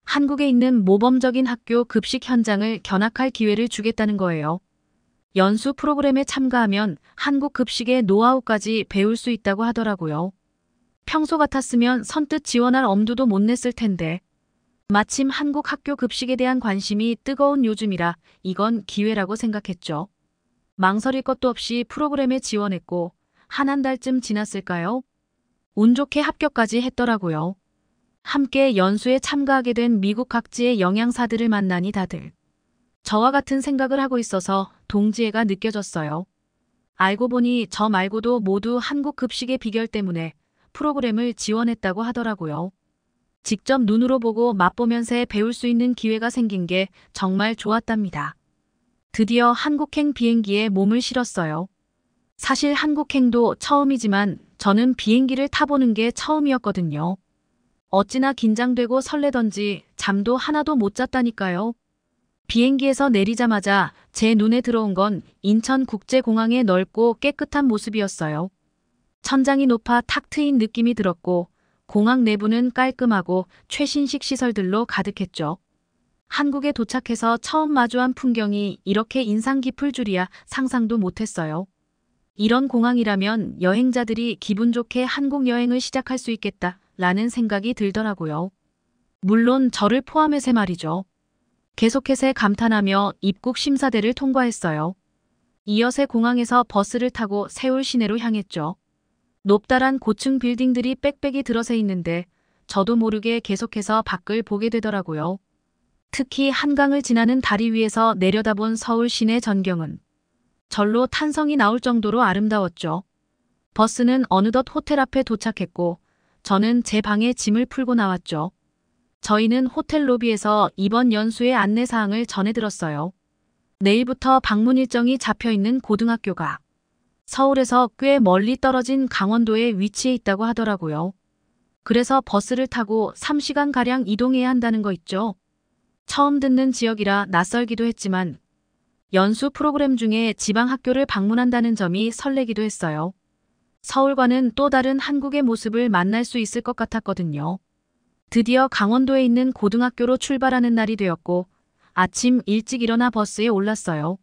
한국에 있는 모범적인 학교 급식 현장을 견학할 기회를 주겠다는 거예요. 연수 프로그램에 참가하면 한국 급식의 노하우까지 배울 수 있다고 하더라고요. 평소 같았으면 선뜻 지원할 엄두도 못 냈을 텐데 마침 한국 학교 급식에 대한 관심이 뜨거운 요즘이라 이건 기회라고 생각했죠. 망설일 것도 없이 프로그램에 지원했고 한 한 달쯤 지났을까요? 운 좋게 합격까지 했더라고요. 함께 연수에 참가하게 된 미국 각지의 영양사들을 만나니 다들 저와 같은 생각을 하고 있어서 동지애가 느껴졌어요. 알고 보니 저 말고도 모두 한국 급식의 비결 때문에 프로그램을 지원했다고 하더라고요. 직접 눈으로 보고 맛보면서 배울 수 있는 기회가 생긴 게 정말 좋았답니다. 드디어 한국행 비행기에 몸을 실었어요. 사실 한국행도 처음이지만 저는 비행기를 타보는 게 처음이었거든요. 어찌나 긴장되고 설레던지 잠도 하나도 못 잤다니까요. 비행기에서 내리자마자 제 눈에 들어온 건 인천국제공항의 넓고 깨끗한 모습이었어요. 천장이 높아 탁 트인 느낌이 들었고 공항 내부는 깔끔하고 최신식 시설들로 가득했죠. 한국에 도착해서 처음 마주한 풍경이 이렇게 인상 깊을 줄이야 상상도 못했어요. 이런 공항이라면 여행자들이 기분 좋게 한국 여행을 시작할 수 있겠다라는 생각이 들더라고요. 물론 저를 포함해서 말이죠. 계속해서 감탄하며 입국 심사대를 통과했어요. 이어서 공항에서 버스를 타고 세울 시내로 향했죠. 높다란 고층 빌딩들이 빽빽이 들어서 있는데 저도 모르게 계속해서 밖을 보게 되더라고요. 특히 한강을 지나는 다리 위에서 내려다본 서울 시내 전경은 절로 탄성이 나올 정도로 아름다웠죠. 버스는 어느덧 호텔 앞에 도착했고 저는 제 방에 짐을 풀고 나왔죠. 저희는 호텔 로비에서 이번 연수의 안내사항을 전해들었어요. 내일부터 방문 일정이 잡혀있는 고등학교가 서울에서 꽤 멀리 떨어진 강원도에 위치해 있다고 하더라고요. 그래서 버스를 타고 3시간가량 이동해야 한다는 거 있죠. 처음 듣는 지역이라 낯설기도 했지만 연수 프로그램 중에 지방 학교를 방문한다는 점이 설레기도 했어요. 서울과는 또 다른 한국의 모습을 만날 수 있을 것 같았거든요. 드디어 강원도에 있는 고등학교로 출발하는 날이 되었고 아침 일찍 일어나 버스에 올랐어요.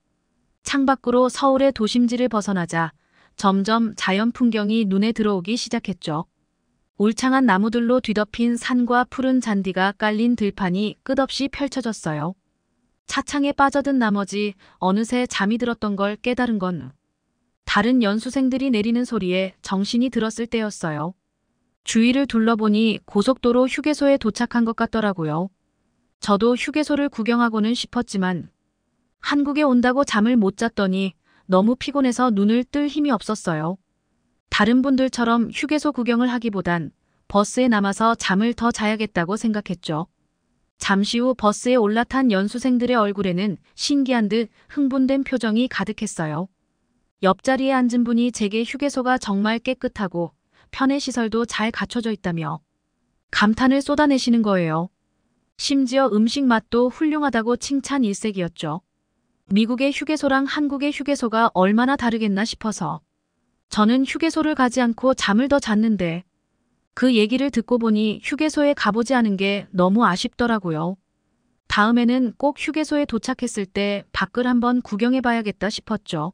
창밖으로 서울의 도심지를 벗어나자 점점 자연 풍경이 눈에 들어오기 시작했죠. 울창한 나무들로 뒤덮인 산과 푸른 잔디가 깔린 들판이 끝없이 펼쳐졌어요. 차창에 빠져든 나머지 어느새 잠이 들었던 걸 깨달은 건 다른 연수생들이 내리는 소리에 정신이 들었을 때였어요. 주위를 둘러보니 고속도로 휴게소에 도착한 것 같더라고요. 저도 휴게소를 구경하고는 싶었지만 한국에 온다고 잠을 못 잤더니 너무 피곤해서 눈을 뜰 힘이 없었어요. 다른 분들처럼 휴게소 구경을 하기보단 버스에 남아서 잠을 더 자야겠다고 생각했죠. 잠시 후 버스에 올라탄 연수생들의 얼굴에는 신기한 듯 흥분된 표정이 가득했어요. 옆자리에 앉은 분이 제게 휴게소가 정말 깨끗하고 편의 시설도 잘 갖춰져 있다며 감탄을 쏟아내시는 거예요. 심지어 음식 맛도 훌륭하다고 칭찬 일색이었죠. 미국의 휴게소랑 한국의 휴게소가 얼마나 다르겠나 싶어서 저는 휴게소를 가지 않고 잠을 더 잤는데 그 얘기를 듣고 보니 휴게소에 가보지 않은 게 너무 아쉽더라고요. 다음에는 꼭 휴게소에 도착했을 때 밖을 한번 구경해 봐야겠다 싶었죠.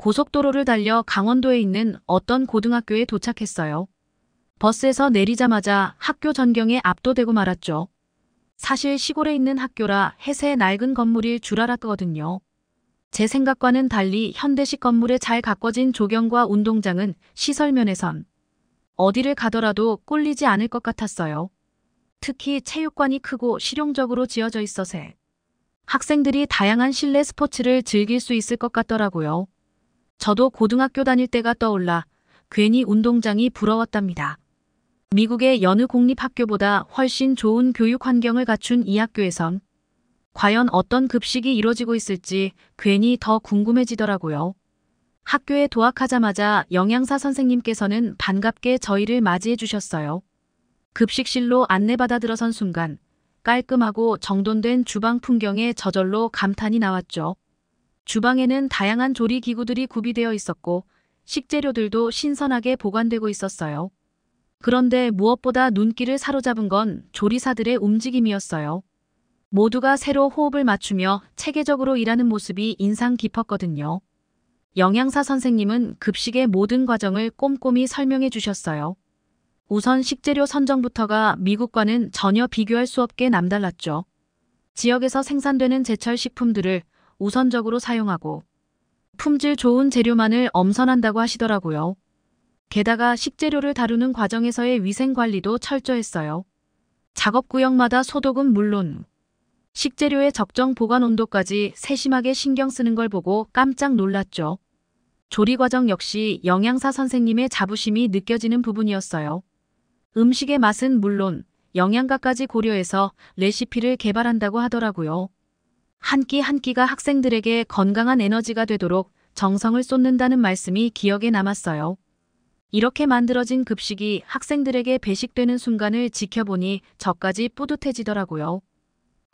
고속도로를 달려 강원도에 있는 어떤 고등학교에 도착했어요. 버스에서 내리자마자 학교 전경에 압도되고 말았죠. 사실 시골에 있는 학교라 해세 낡은 건물일 줄 알았거든요. 제 생각과는 달리 현대식 건물에 잘 가꿔진 조경과 운동장은 시설 면에선 어디를 가더라도 꿀리지 않을 것 같았어요. 특히 체육관이 크고 실용적으로 지어져 있어서 학생들이 다양한 실내 스포츠를 즐길 수 있을 것 같더라고요. 저도 고등학교 다닐 때가 떠올라 괜히 운동장이 부러웠답니다. 미국의 여느 공립학교보다 훨씬 좋은 교육 환경을 갖춘 이 학교에선 과연 어떤 급식이 이루어지고 있을지 괜히 더 궁금해지더라고요. 학교에 도학하자마자 영양사 선생님께서는 반갑게 저희를 맞이해 주셨어요. 급식실로 안내받아 들어선 순간 깔끔하고 정돈된 주방 풍경에 저절로 감탄이 나왔죠. 주방에는 다양한 조리 기구들이 구비되어 있었고 식재료들도 신선하게 보관되고 있었어요. 그런데 무엇보다 눈길을 사로잡은 건 조리사들의 움직임이었어요. 모두가 새로 호흡을 맞추며 체계적으로 일하는 모습이 인상 깊었거든요. 영양사 선생님은 급식의 모든 과정을 꼼꼼히 설명해 주셨어요. 우선 식재료 선정부터가 미국과는 전혀 비교할 수 없게 남달랐죠. 지역에서 생산되는 제철 식품들을 우선적으로 사용하고 품질 좋은 재료만을 엄선한다고 하시더라고요. 게다가 식재료를 다루는 과정에서의 위생관리도 철저했어요. 작업구역마다 소독은 물론 식재료의 적정 보관 온도까지 세심하게 신경 쓰는 걸 보고 깜짝 놀랐죠. 조리 과정 역시 영양사 선생님의 자부심이 느껴지는 부분이었어요. 음식의 맛은 물론 영양가까지 고려해서 레시피를 개발한다고 하더라고요. 한끼한 끼가 학생들에게 건강한 에너지가 되도록 정성을 쏟는다는 말씀이 기억에 남았어요. 이렇게 만들어진 급식이 학생들에게 배식되는 순간을 지켜보니 저까지 뿌듯해지더라고요.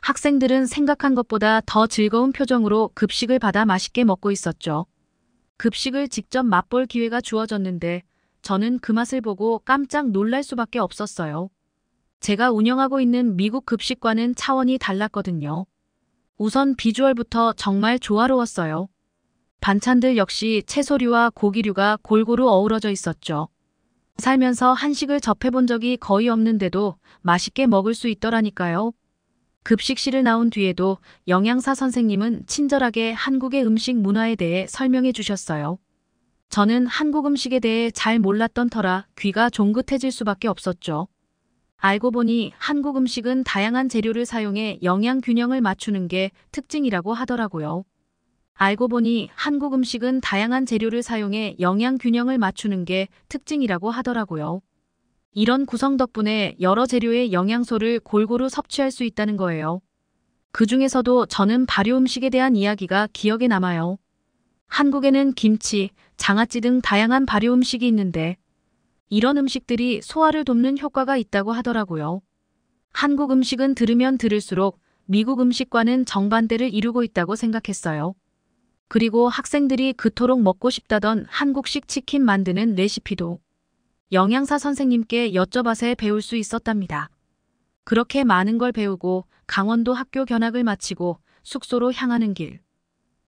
학생들은 생각한 것보다 더 즐거운 표정으로 급식을 받아 맛있게 먹고 있었죠. 급식을 직접 맛볼 기회가 주어졌는데 저는 그 맛을 보고 깜짝 놀랄 수밖에 없었어요. 제가 운영하고 있는 미국 급식과는 차원이 달랐거든요. 우선 비주얼부터 정말 조화로웠어요. 반찬들 역시 채소류와 고기류가 골고루 어우러져 있었죠. 살면서 한식을 접해본 적이 거의 없는데도 맛있게 먹을 수 있더라니까요. 급식실을 나온 뒤에도 영양사 선생님은 친절하게 한국의 음식 문화에 대해 설명해 주셨어요. 저는 한국 음식에 대해 잘 몰랐던 터라 귀가 종긋해질 수밖에 없었죠. 알고 보니 한국 음식은 다양한 재료를 사용해 영양 균형을 맞추는 게 특징이라고 하더라고요. 알고 보니 한국 음식은 다양한 재료를 사용해 영양 균형을 맞추는 게 특징이라고 하더라고요. 이런 구성 덕분에 여러 재료의 영양소를 골고루 섭취할 수 있다는 거예요. 그 중에서도 저는 발효 음식에 대한 이야기가 기억에 남아요. 한국에는 김치, 장아찌 등 다양한 발효 음식이 있는데 이런 음식들이 소화를 돕는 효과가 있다고 하더라고요. 한국 음식은 들으면 들을수록 미국 음식과는 정반대를 이루고 있다고 생각했어요. 그리고 학생들이 그토록 먹고 싶다던 한국식 치킨 만드는 레시피도 영양사 선생님께 여쭤봐서 배울 수 있었답니다. 그렇게 많은 걸 배우고 강원도 학교 견학을 마치고 숙소로 향하는 길.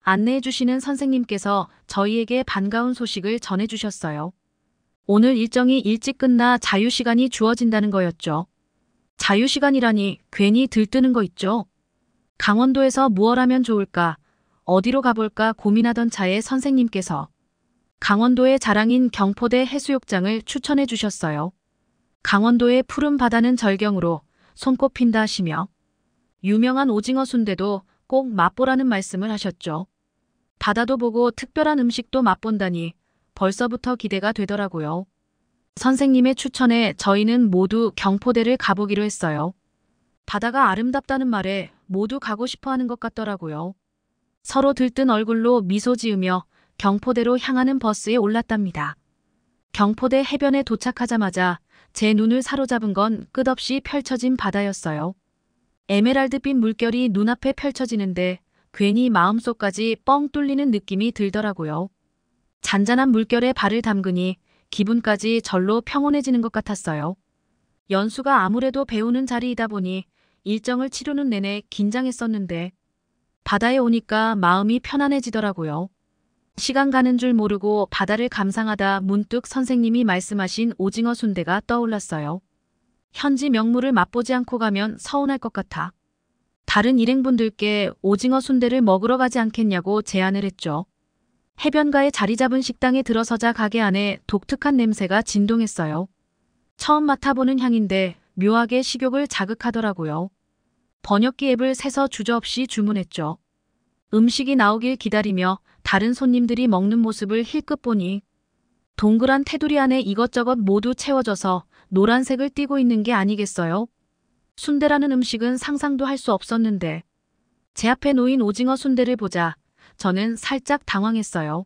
안내해 주시는 선생님께서 저희에게 반가운 소식을 전해 주셨어요. 오늘 일정이 일찍 끝나 자유시간이 주어진다는 거였죠. 자유시간이라니 괜히 들뜨는 거 있죠. 강원도에서 무얼 하면 좋을까, 어디로 가볼까 고민하던 차에 선생님께서 강원도의 자랑인 경포대 해수욕장을 추천해 주셨어요. 강원도의 푸른 바다는 절경으로 손꼽힌다 하시며 유명한 오징어 순대도 꼭 맛보라는 말씀을 하셨죠. 바다도 보고 특별한 음식도 맛본다니 벌써부터 기대가 되더라고요. 선생님의 추천에 저희는 모두 경포대를 가보기로 했어요. 바다가 아름답다는 말에 모두 가고 싶어 하는 것 같더라고요. 서로 들뜬 얼굴로 미소 지으며 경포대로 향하는 버스에 올랐답니다. 경포대 해변에 도착하자마자 제 눈을 사로잡은 건 끝없이 펼쳐진 바다였어요. 에메랄드빛 물결이 눈앞에 펼쳐지는데 괜히 마음속까지 뻥 뚫리는 느낌이 들더라고요. 잔잔한 물결에 발을 담그니 기분까지 절로 평온해지는 것 같았어요. 연수가 아무래도 배우는 자리이다 보니 일정을 치르는 내내 긴장했었는데 바다에 오니까 마음이 편안해지더라고요. 시간 가는 줄 모르고 바다를 감상하다 문득 선생님이 말씀하신 오징어 순대가 떠올랐어요. 현지 명물을 맛보지 않고 가면 서운할 것 같아. 다른 일행분들께 오징어 순대를 먹으러 가지 않겠냐고 제안을 했죠. 해변가에 자리 잡은 식당에 들어서자 가게 안에 독특한 냄새가 진동했어요. 처음 맡아보는 향인데 묘하게 식욕을 자극하더라고요. 번역기 앱을 세서 주저없이 주문했죠. 음식이 나오길 기다리며 다른 손님들이 먹는 모습을 힐끗 보니 동그란 테두리 안에 이것저것 모두 채워져서 노란색을 띠고 있는 게 아니겠어요? 순대라는 음식은 상상도 할 수 없었는데 제 앞에 놓인 오징어 순대를 보자 저는 살짝 당황했어요.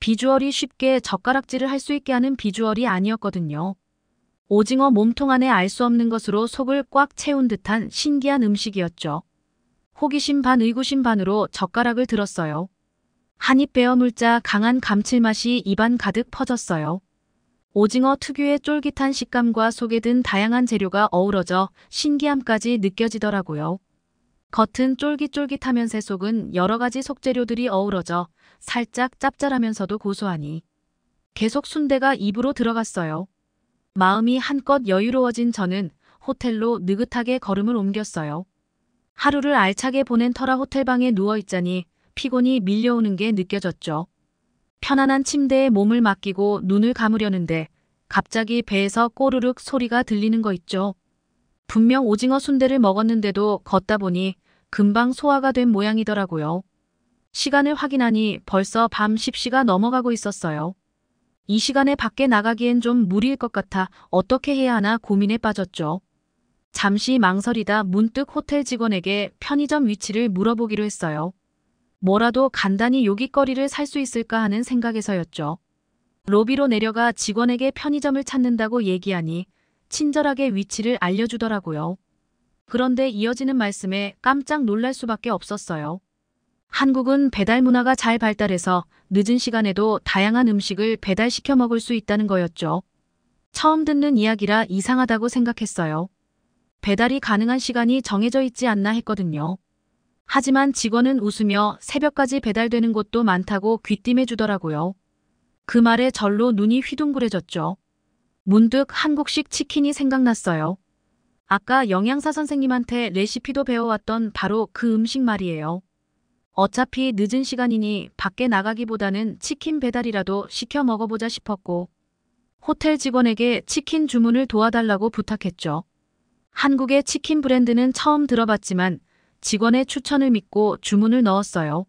비주얼이 쉽게 젓가락질을 할 수 있게 하는 비주얼이 아니었거든요. 오징어 몸통 안에 알 수 없는 것으로 속을 꽉 채운 듯한 신기한 음식이었죠. 호기심 반 의구심 반으로 젓가락을 들었어요. 한입 베어물자 강한 감칠맛이 입안 가득 퍼졌어요. 오징어 특유의 쫄깃한 식감과 속에 든 다양한 재료가 어우러져 신기함까지 느껴지더라고요. 겉은 쫄깃쫄깃하면새 속은 여러 가지 속재료들이 어우러져 살짝 짭짤하면서도 고소하니 계속 순대가 입으로 들어갔어요. 마음이 한껏 여유로워진 저는 호텔로 느긋하게 걸음을 옮겼어요. 하루를 알차게 보낸 터라 호텔방에 누워있자니 피곤이 밀려오는 게 느껴졌죠. 편안한 침대에 몸을 맡기고 눈을 감으려는데 갑자기 배에서 꼬르륵 소리가 들리는 거 있죠. 분명 오징어 순대를 먹었는데도 걷다 보니 금방 소화가 된 모양이더라고요. 시간을 확인하니 벌써 밤 10시가 넘어가고 있었어요. 이 시간에 밖에 나가기엔 좀 무리일 것 같아 어떻게 해야 하나 고민에 빠졌죠. 잠시 망설이다 문득 호텔 직원에게 편의점 위치를 물어보기로 했어요. 뭐라도 간단히 요깃거리를 살 수 있을까 하는 생각에서였죠. 로비로 내려가 직원에게 편의점을 찾는다고 얘기하니 친절하게 위치를 알려주더라고요. 그런데 이어지는 말씀에 깜짝 놀랄 수밖에 없었어요. 한국은 배달 문화가 잘 발달해서 늦은 시간에도 다양한 음식을 배달시켜 먹을 수 있다는 거였죠. 처음 듣는 이야기라 이상하다고 생각했어요. 배달이 가능한 시간이 정해져 있지 않나 했거든요. 하지만 직원은 웃으며 새벽까지 배달되는 곳도 많다고 귀띔해 주더라고요. 그 말에 절로 눈이 휘둥그레졌죠. 문득 한국식 치킨이 생각났어요. 아까 영양사 선생님한테 레시피도 배워왔던 바로 그 음식 말이에요. 어차피 늦은 시간이니 밖에 나가기보다는 치킨 배달이라도 시켜 먹어보자 싶었고 호텔 직원에게 치킨 주문을 도와달라고 부탁했죠. 한국의 치킨 브랜드는 처음 들어봤지만 직원의 추천을 믿고 주문을 넣었어요.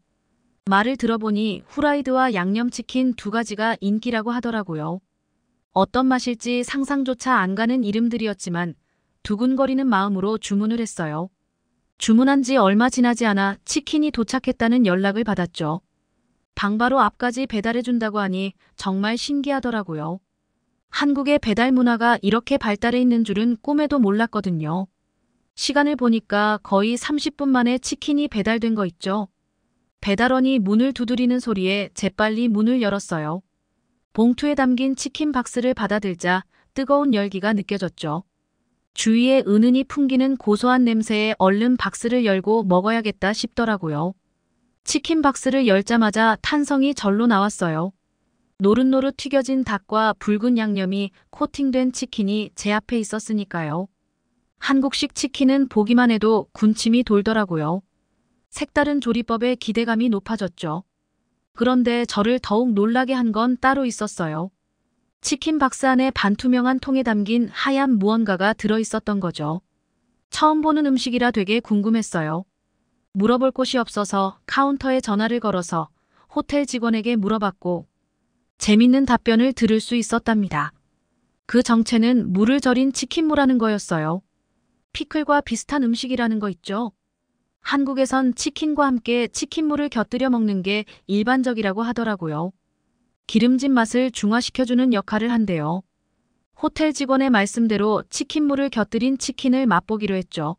말을 들어보니 후라이드와 양념치킨 두 가지가 인기라고 하더라고요. 어떤 맛일지 상상조차 안 가는 이름들이었지만 두근거리는 마음으로 주문을 했어요. 주문한 지 얼마 지나지 않아 치킨이 도착했다는 연락을 받았죠. 방 바로 앞까지 배달해준다고 하니 정말 신기하더라고요. 한국의 배달 문화가 이렇게 발달해 있는 줄은 꿈에도 몰랐거든요. 시간을 보니까 거의 30분 만에 치킨이 배달된 거 있죠. 배달원이 문을 두드리는 소리에 재빨리 문을 열었어요. 봉투에 담긴 치킨 박스를 받아들자 뜨거운 열기가 느껴졌죠. 주위에 은은히 풍기는 고소한 냄새에 얼른 박스를 열고 먹어야겠다 싶더라고요. 치킨 박스를 열자마자 탄성이 절로 나왔어요. 노릇노릇 튀겨진 닭과 붉은 양념이 코팅된 치킨이 제 앞에 있었으니까요. 한국식 치킨은 보기만 해도 군침이 돌더라고요. 색다른 조리법에 기대감이 높아졌죠. 그런데 저를 더욱 놀라게 한 건 따로 있었어요. 치킨 박스 안에 반투명한 통에 담긴 하얀 무언가가 들어있었던 거죠. 처음 보는 음식이라 되게 궁금했어요. 물어볼 곳이 없어서 카운터에 전화를 걸어서 호텔 직원에게 물어봤고 재밌는 답변을 들을 수 있었답니다. 그 정체는 물을 절인 치킨무라는 거였어요. 피클과 비슷한 음식이라는 거 있죠? 한국에선 치킨과 함께 치킨물을 곁들여 먹는 게 일반적이라고 하더라고요. 기름진 맛을 중화시켜주는 역할을 한대요. 호텔 직원의 말씀대로 치킨물을 곁들인 치킨을 맛보기로 했죠.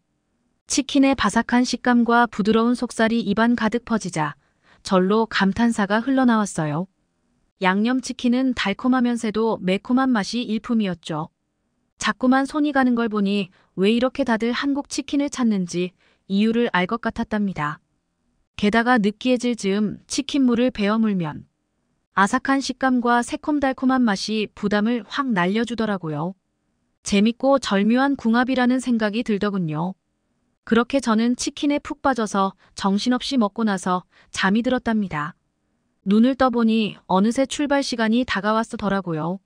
치킨의 바삭한 식감과 부드러운 속살이 입안 가득 퍼지자 절로 감탄사가 흘러나왔어요. 양념치킨은 달콤하면서도 매콤한 맛이 일품이었죠. 자꾸만 손이 가는 걸 보니 왜 이렇게 다들 한국 치킨을 찾는지 이유를 알 것 같았답니다. 게다가 느끼해질 즈음 치킨물을 베어 물면 아삭한 식감과 새콤달콤한 맛이 부담을 확 날려주더라고요. 재밌고 절묘한 궁합이라는 생각이 들더군요. 그렇게 저는 치킨에 푹 빠져서 정신없이 먹고 나서 잠이 들었답니다. 눈을 떠보니 어느새 출발 시간이 다가왔더라고요.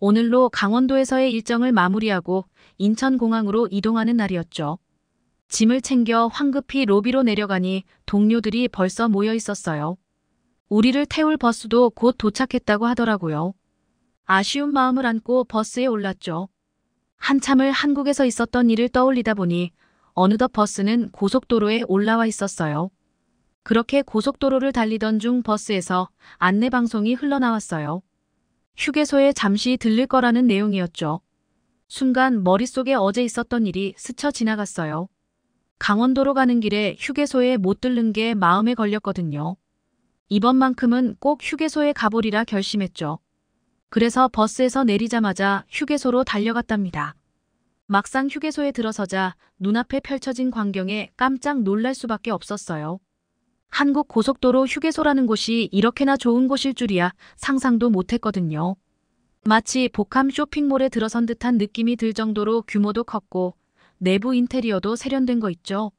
오늘로 강원도에서의 일정을 마무리하고 인천공항으로 이동하는 날이었죠. 짐을 챙겨 황급히 로비로 내려가니 동료들이 벌써 모여 있었어요. 우리를 태울 버스도 곧 도착했다고 하더라고요. 아쉬운 마음을 안고 버스에 올랐죠. 한참을 한국에서 있었던 일을 떠올리다 보니 어느덧 버스는 고속도로에 올라와 있었어요. 그렇게 고속도로를 달리던 중 버스에서 안내방송이 흘러나왔어요. 휴게소에 잠시 들릴 거라는 내용이었죠. 순간 머릿속에 어제 있었던 일이 스쳐 지나갔어요. 강원도로 가는 길에 휴게소에 못 들른 게 마음에 걸렸거든요. 이번만큼은 꼭 휴게소에 가보리라 결심했죠. 그래서 버스에서 내리자마자 휴게소로 달려갔답니다. 막상 휴게소에 들어서자 눈앞에 펼쳐진 광경에 깜짝 놀랄 수밖에 없었어요. 한국 고속도로 휴게소라는 곳이 이렇게나 좋은 곳일 줄이야 상상도 못했거든요. 마치 복합 쇼핑몰에 들어선 듯한 느낌이 들 정도로 규모도 컸고 내부 인테리어도 세련된 거 있죠.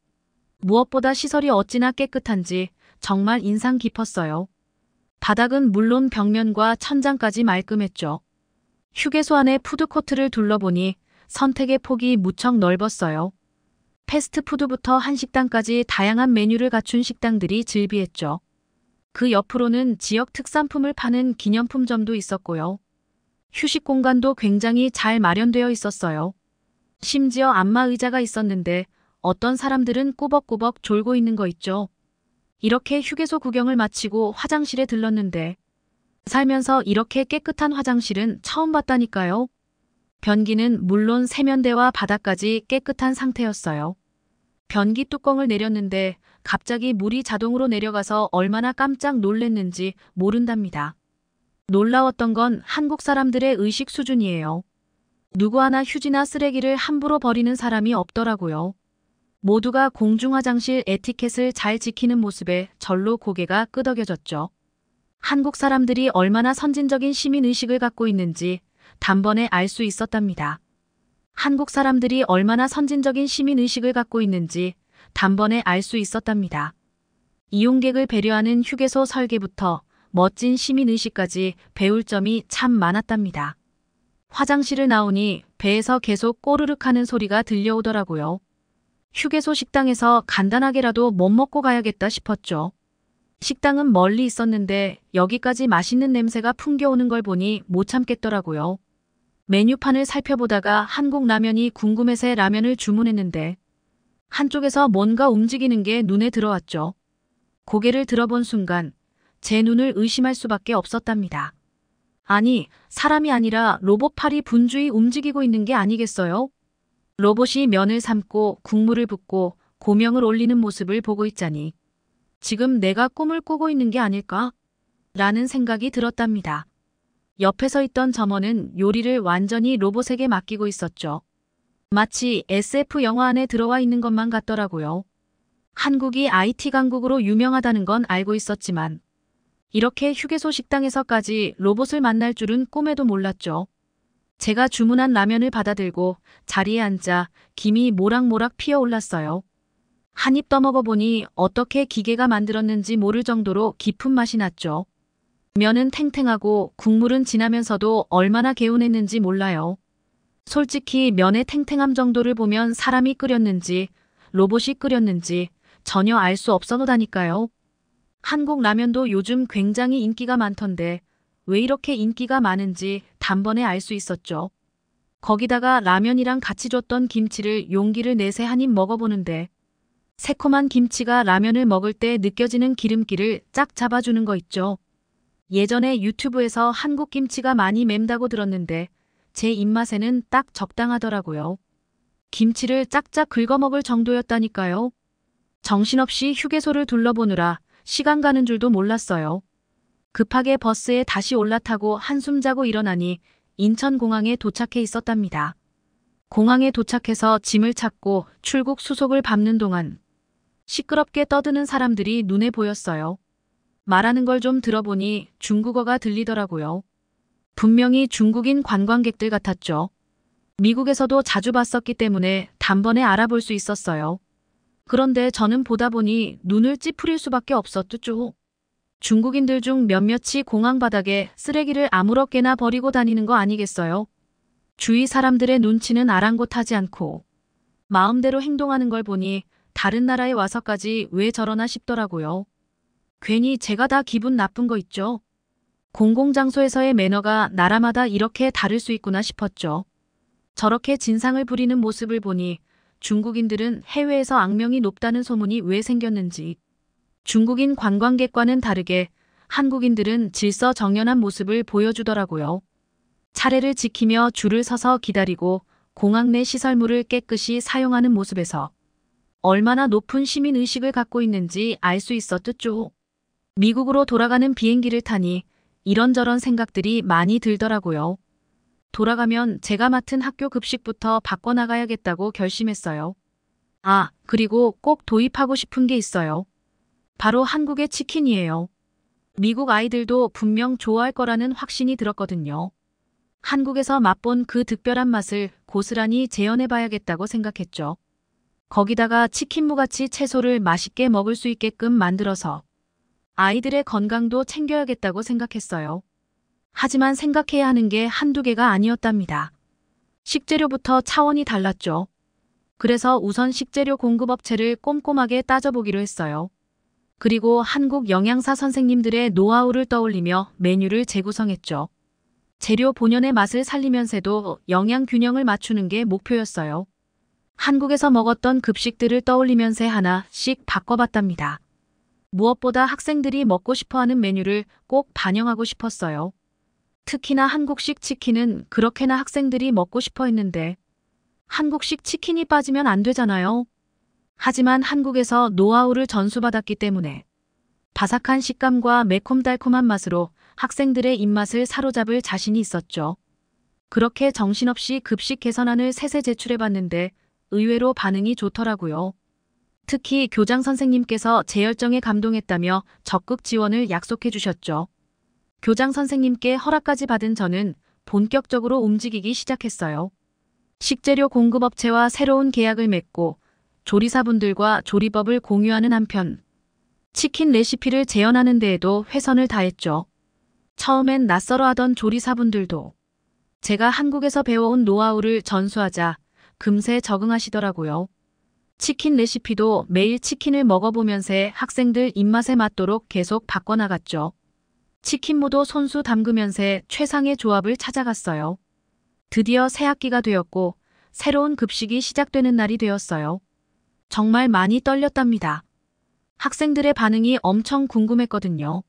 무엇보다 시설이 어찌나 깨끗한지 정말 인상 깊었어요. 바닥은 물론 벽면과 천장까지 말끔했죠. 휴게소 안에 푸드코트를 둘러보니 선택의 폭이 무척 넓었어요. 패스트푸드부터 한식당까지 다양한 메뉴를 갖춘 식당들이 즐비했죠. 그 옆으로는 지역 특산품을 파는 기념품점도 있었고요. 휴식 공간도 굉장히 잘 마련되어 있었어요. 심지어 안마 의자가 있었는데 어떤 사람들은 꾸벅꾸벅 졸고 있는 거 있죠. 이렇게 휴게소 구경을 마치고 화장실에 들렀는데 살면서 이렇게 깨끗한 화장실은 처음 봤다니까요. 변기는 물론 세면대와 바닥까지 깨끗한 상태였어요. 변기 뚜껑을 내렸는데 갑자기 물이 자동으로 내려가서 얼마나 깜짝 놀랬는지 모른답니다. 놀라웠던 건 한국 사람들의 의식 수준이에요. 누구 하나 휴지나 쓰레기를 함부로 버리는 사람이 없더라고요. 모두가 공중화장실 에티켓을 잘 지키는 모습에 절로 고개가 끄덕여졌죠. 한국 사람들이 얼마나 선진적인 시민의식을 갖고 있는지 단번에 알 수 있었답니다. 한국 사람들이 얼마나 선진적인 시민의식을 갖고 있는지 단번에 알 수 있었답니다. 이용객을 배려하는 휴게소 설계부터 멋진 시민의식까지 배울 점이 참 많았답니다. 화장실을 나오니 배에서 계속 꼬르륵 하는 소리가 들려오더라고요. 휴게소 식당에서 간단하게라도 못 뭐 먹고 가야겠다 싶었죠. 식당은 멀리 있었는데 여기까지 맛있는 냄새가 풍겨오는 걸 보니 못 참겠더라고요. 메뉴판을 살펴보다가 한국 라면이 궁금해서 라면을 주문했는데 한쪽에서 뭔가 움직이는 게 눈에 들어왔죠. 고개를 들어본 순간 제 눈을 의심할 수밖에 없었답니다. 아니, 사람이 아니라 로봇팔이 분주히 움직이고 있는 게 아니겠어요? 로봇이 면을 삶고 국물을 붓고 고명을 올리는 모습을 보고 있자니 지금 내가 꿈을 꾸고 있는 게 아닐까? 라는 생각이 들었답니다. 옆에서 있던 점원은 요리를 완전히 로봇에게 맡기고 있었죠. 마치 SF 영화 안에 들어와 있는 것만 같더라고요. 한국이 IT 강국으로 유명하다는 건 알고 있었지만 이렇게 휴게소 식당에서까지 로봇을 만날 줄은 꿈에도 몰랐죠. 제가 주문한 라면을 받아들고 자리에 앉아 김이 모락모락 피어올랐어요. 한 입 떠먹어보니 어떻게 기계가 만들었는지 모를 정도로 깊은 맛이 났죠. 면은 탱탱하고 국물은 진하면서도 얼마나 개운했는지 몰라요. 솔직히 면의 탱탱함 정도를 보면 사람이 끓였는지 로봇이 끓였는지 전혀 알 수 없어도다니까요. 한국 라면도 요즘 굉장히 인기가 많던데 왜 이렇게 인기가 많은지 단번에 알 수 있었죠. 거기다가 라면이랑 같이 줬던 김치를 용기를 내세 한입 먹어보는데 새콤한 김치가 라면을 먹을 때 느껴지는 기름기를 쫙 잡아주는 거 있죠. 예전에 유튜브에서 한국 김치가 많이 맵다고 들었는데 제 입맛에는 딱 적당하더라고요. 김치를 짝짝 긁어먹을 정도였다니까요. 정신없이 휴게소를 둘러보느라 시간 가는 줄도 몰랐어요. 급하게 버스에 다시 올라타고 한숨 자고 일어나니 인천공항에 도착해 있었답니다. 공항에 도착해서 짐을 찾고 출국 수속을 밟는 동안 시끄럽게 떠드는 사람들이 눈에 보였어요. 말하는 걸 좀 들어보니 중국어가 들리더라고요. 분명히 중국인 관광객들 같았죠. 미국에서도 자주 봤었기 때문에 단번에 알아볼 수 있었어요. 그런데 저는 보다 보니 눈을 찌푸릴 수밖에 없었죠. 중국인들 중 몇몇이 공항 바닥에 쓰레기를 아무렇게나 버리고 다니는 거 아니겠어요? 주위 사람들의 눈치는 아랑곳하지 않고 마음대로 행동하는 걸 보니 다른 나라에 와서까지 왜 저러나 싶더라고요. 괜히 제가 다 기분 나쁜 거 있죠? 공공장소에서의 매너가 나라마다 이렇게 다를 수 있구나 싶었죠. 저렇게 진상을 부리는 모습을 보니 중국인들은 해외에서 악명이 높다는 소문이 왜 생겼는지 중국인 관광객과는 다르게 한국인들은 질서 정연한 모습을 보여주더라고요. 차례를 지키며 줄을 서서 기다리고 공항 내 시설물을 깨끗이 사용하는 모습에서 얼마나 높은 시민의식을 갖고 있는지 알 수 있었듯죠. 미국으로 돌아가는 비행기를 타니 이런저런 생각들이 많이 들더라고요. 돌아가면 제가 맡은 학교 급식부터 바꿔나가야겠다고 결심했어요. 아, 그리고 꼭 도입하고 싶은 게 있어요. 바로 한국의 치킨이에요. 미국 아이들도 분명 좋아할 거라는 확신이 들었거든요. 한국에서 맛본 그 특별한 맛을 고스란히 재현해봐야겠다고 생각했죠. 거기다가 치킨무같이 채소를 맛있게 먹을 수 있게끔 만들어서 아이들의 건강도 챙겨야겠다고 생각했어요. 하지만 생각해야 하는 게 한두 개가 아니었답니다. 식재료부터 차원이 달랐죠. 그래서 우선 식재료 공급업체를 꼼꼼하게 따져보기로 했어요. 그리고 한국 영양사 선생님들의 노하우를 떠올리며 메뉴를 재구성했죠. 재료 본연의 맛을 살리면서도 영양 균형을 맞추는 게 목표였어요. 한국에서 먹었던 급식들을 떠올리면서 하나씩 바꿔봤답니다. 무엇보다 학생들이 먹고 싶어하는 메뉴를 꼭 반영하고 싶었어요. 특히나 한국식 치킨은 그렇게나 학생들이 먹고 싶어 했는데 한국식 치킨이 빠지면 안 되잖아요. 하지만 한국에서 노하우를 전수받았기 때문에 바삭한 식감과 매콤달콤한 맛으로 학생들의 입맛을 사로잡을 자신이 있었죠. 그렇게 정신없이 급식 개선안을 세세 제출해봤는데 의외로 반응이 좋더라고요. 특히 교장 선생님께서 재 열정에 감동했다며 적극 지원을 약속해 주셨죠. 교장 선생님께 허락까지 받은 저는 본격적으로 움직이기 시작했어요. 식재료 공급업체와 새로운 계약을 맺고 조리사분들과 조리법을 공유하는 한편 치킨 레시피를 재현하는 데에도 회선을 다했죠. 처음엔 낯설어 하던 조리사분들도 제가 한국에서 배워온 노하우를 전수하자 금세 적응하시더라고요. 치킨 레시피도 매일 치킨을 먹어보면서 학생들 입맛에 맞도록 계속 바꿔나갔죠. 치킨무도 손수 담그면서 최상의 조합을 찾아갔어요. 드디어 새학기가 되었고 새로운 급식이 시작되는 날이 되었어요. 정말 많이 떨렸답니다. 학생들의 반응이 엄청 궁금했거든요.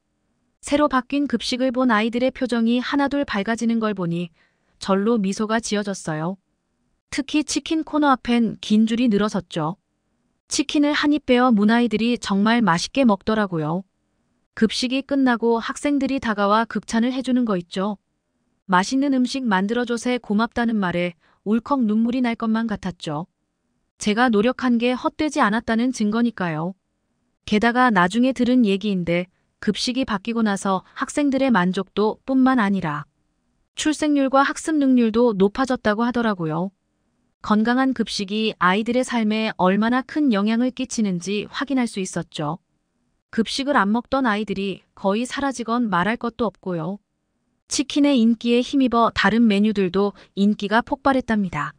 새로 바뀐 급식을 본 아이들의 표정이 하나둘 밝아지는 걸 보니 절로 미소가 지어졌어요. 특히 치킨 코너 앞엔 긴 줄이 늘어섰죠. 치킨을 한입 베어 문아이들이 정말 맛있게 먹더라고요. 급식이 끝나고 학생들이 다가와 극찬을 해주는 거 있죠. 맛있는 음식 만들어줘서 고맙다는 말에 울컥 눈물이 날 것만 같았죠. 제가 노력한 게 헛되지 않았다는 증거니까요. 게다가 나중에 들은 얘기인데 급식이 바뀌고 나서 학생들의 만족도 뿐만 아니라 출생률과 학습 능률도 높아졌다고 하더라고요. 건강한 급식이 아이들의 삶에 얼마나 큰 영향을 끼치는지 확인할 수 있었죠. 급식을 안 먹던 아이들이 거의 사라지건 말할 것도 없고요. 치킨의 인기에 힘입어 다른 메뉴들도 인기가 폭발했답니다.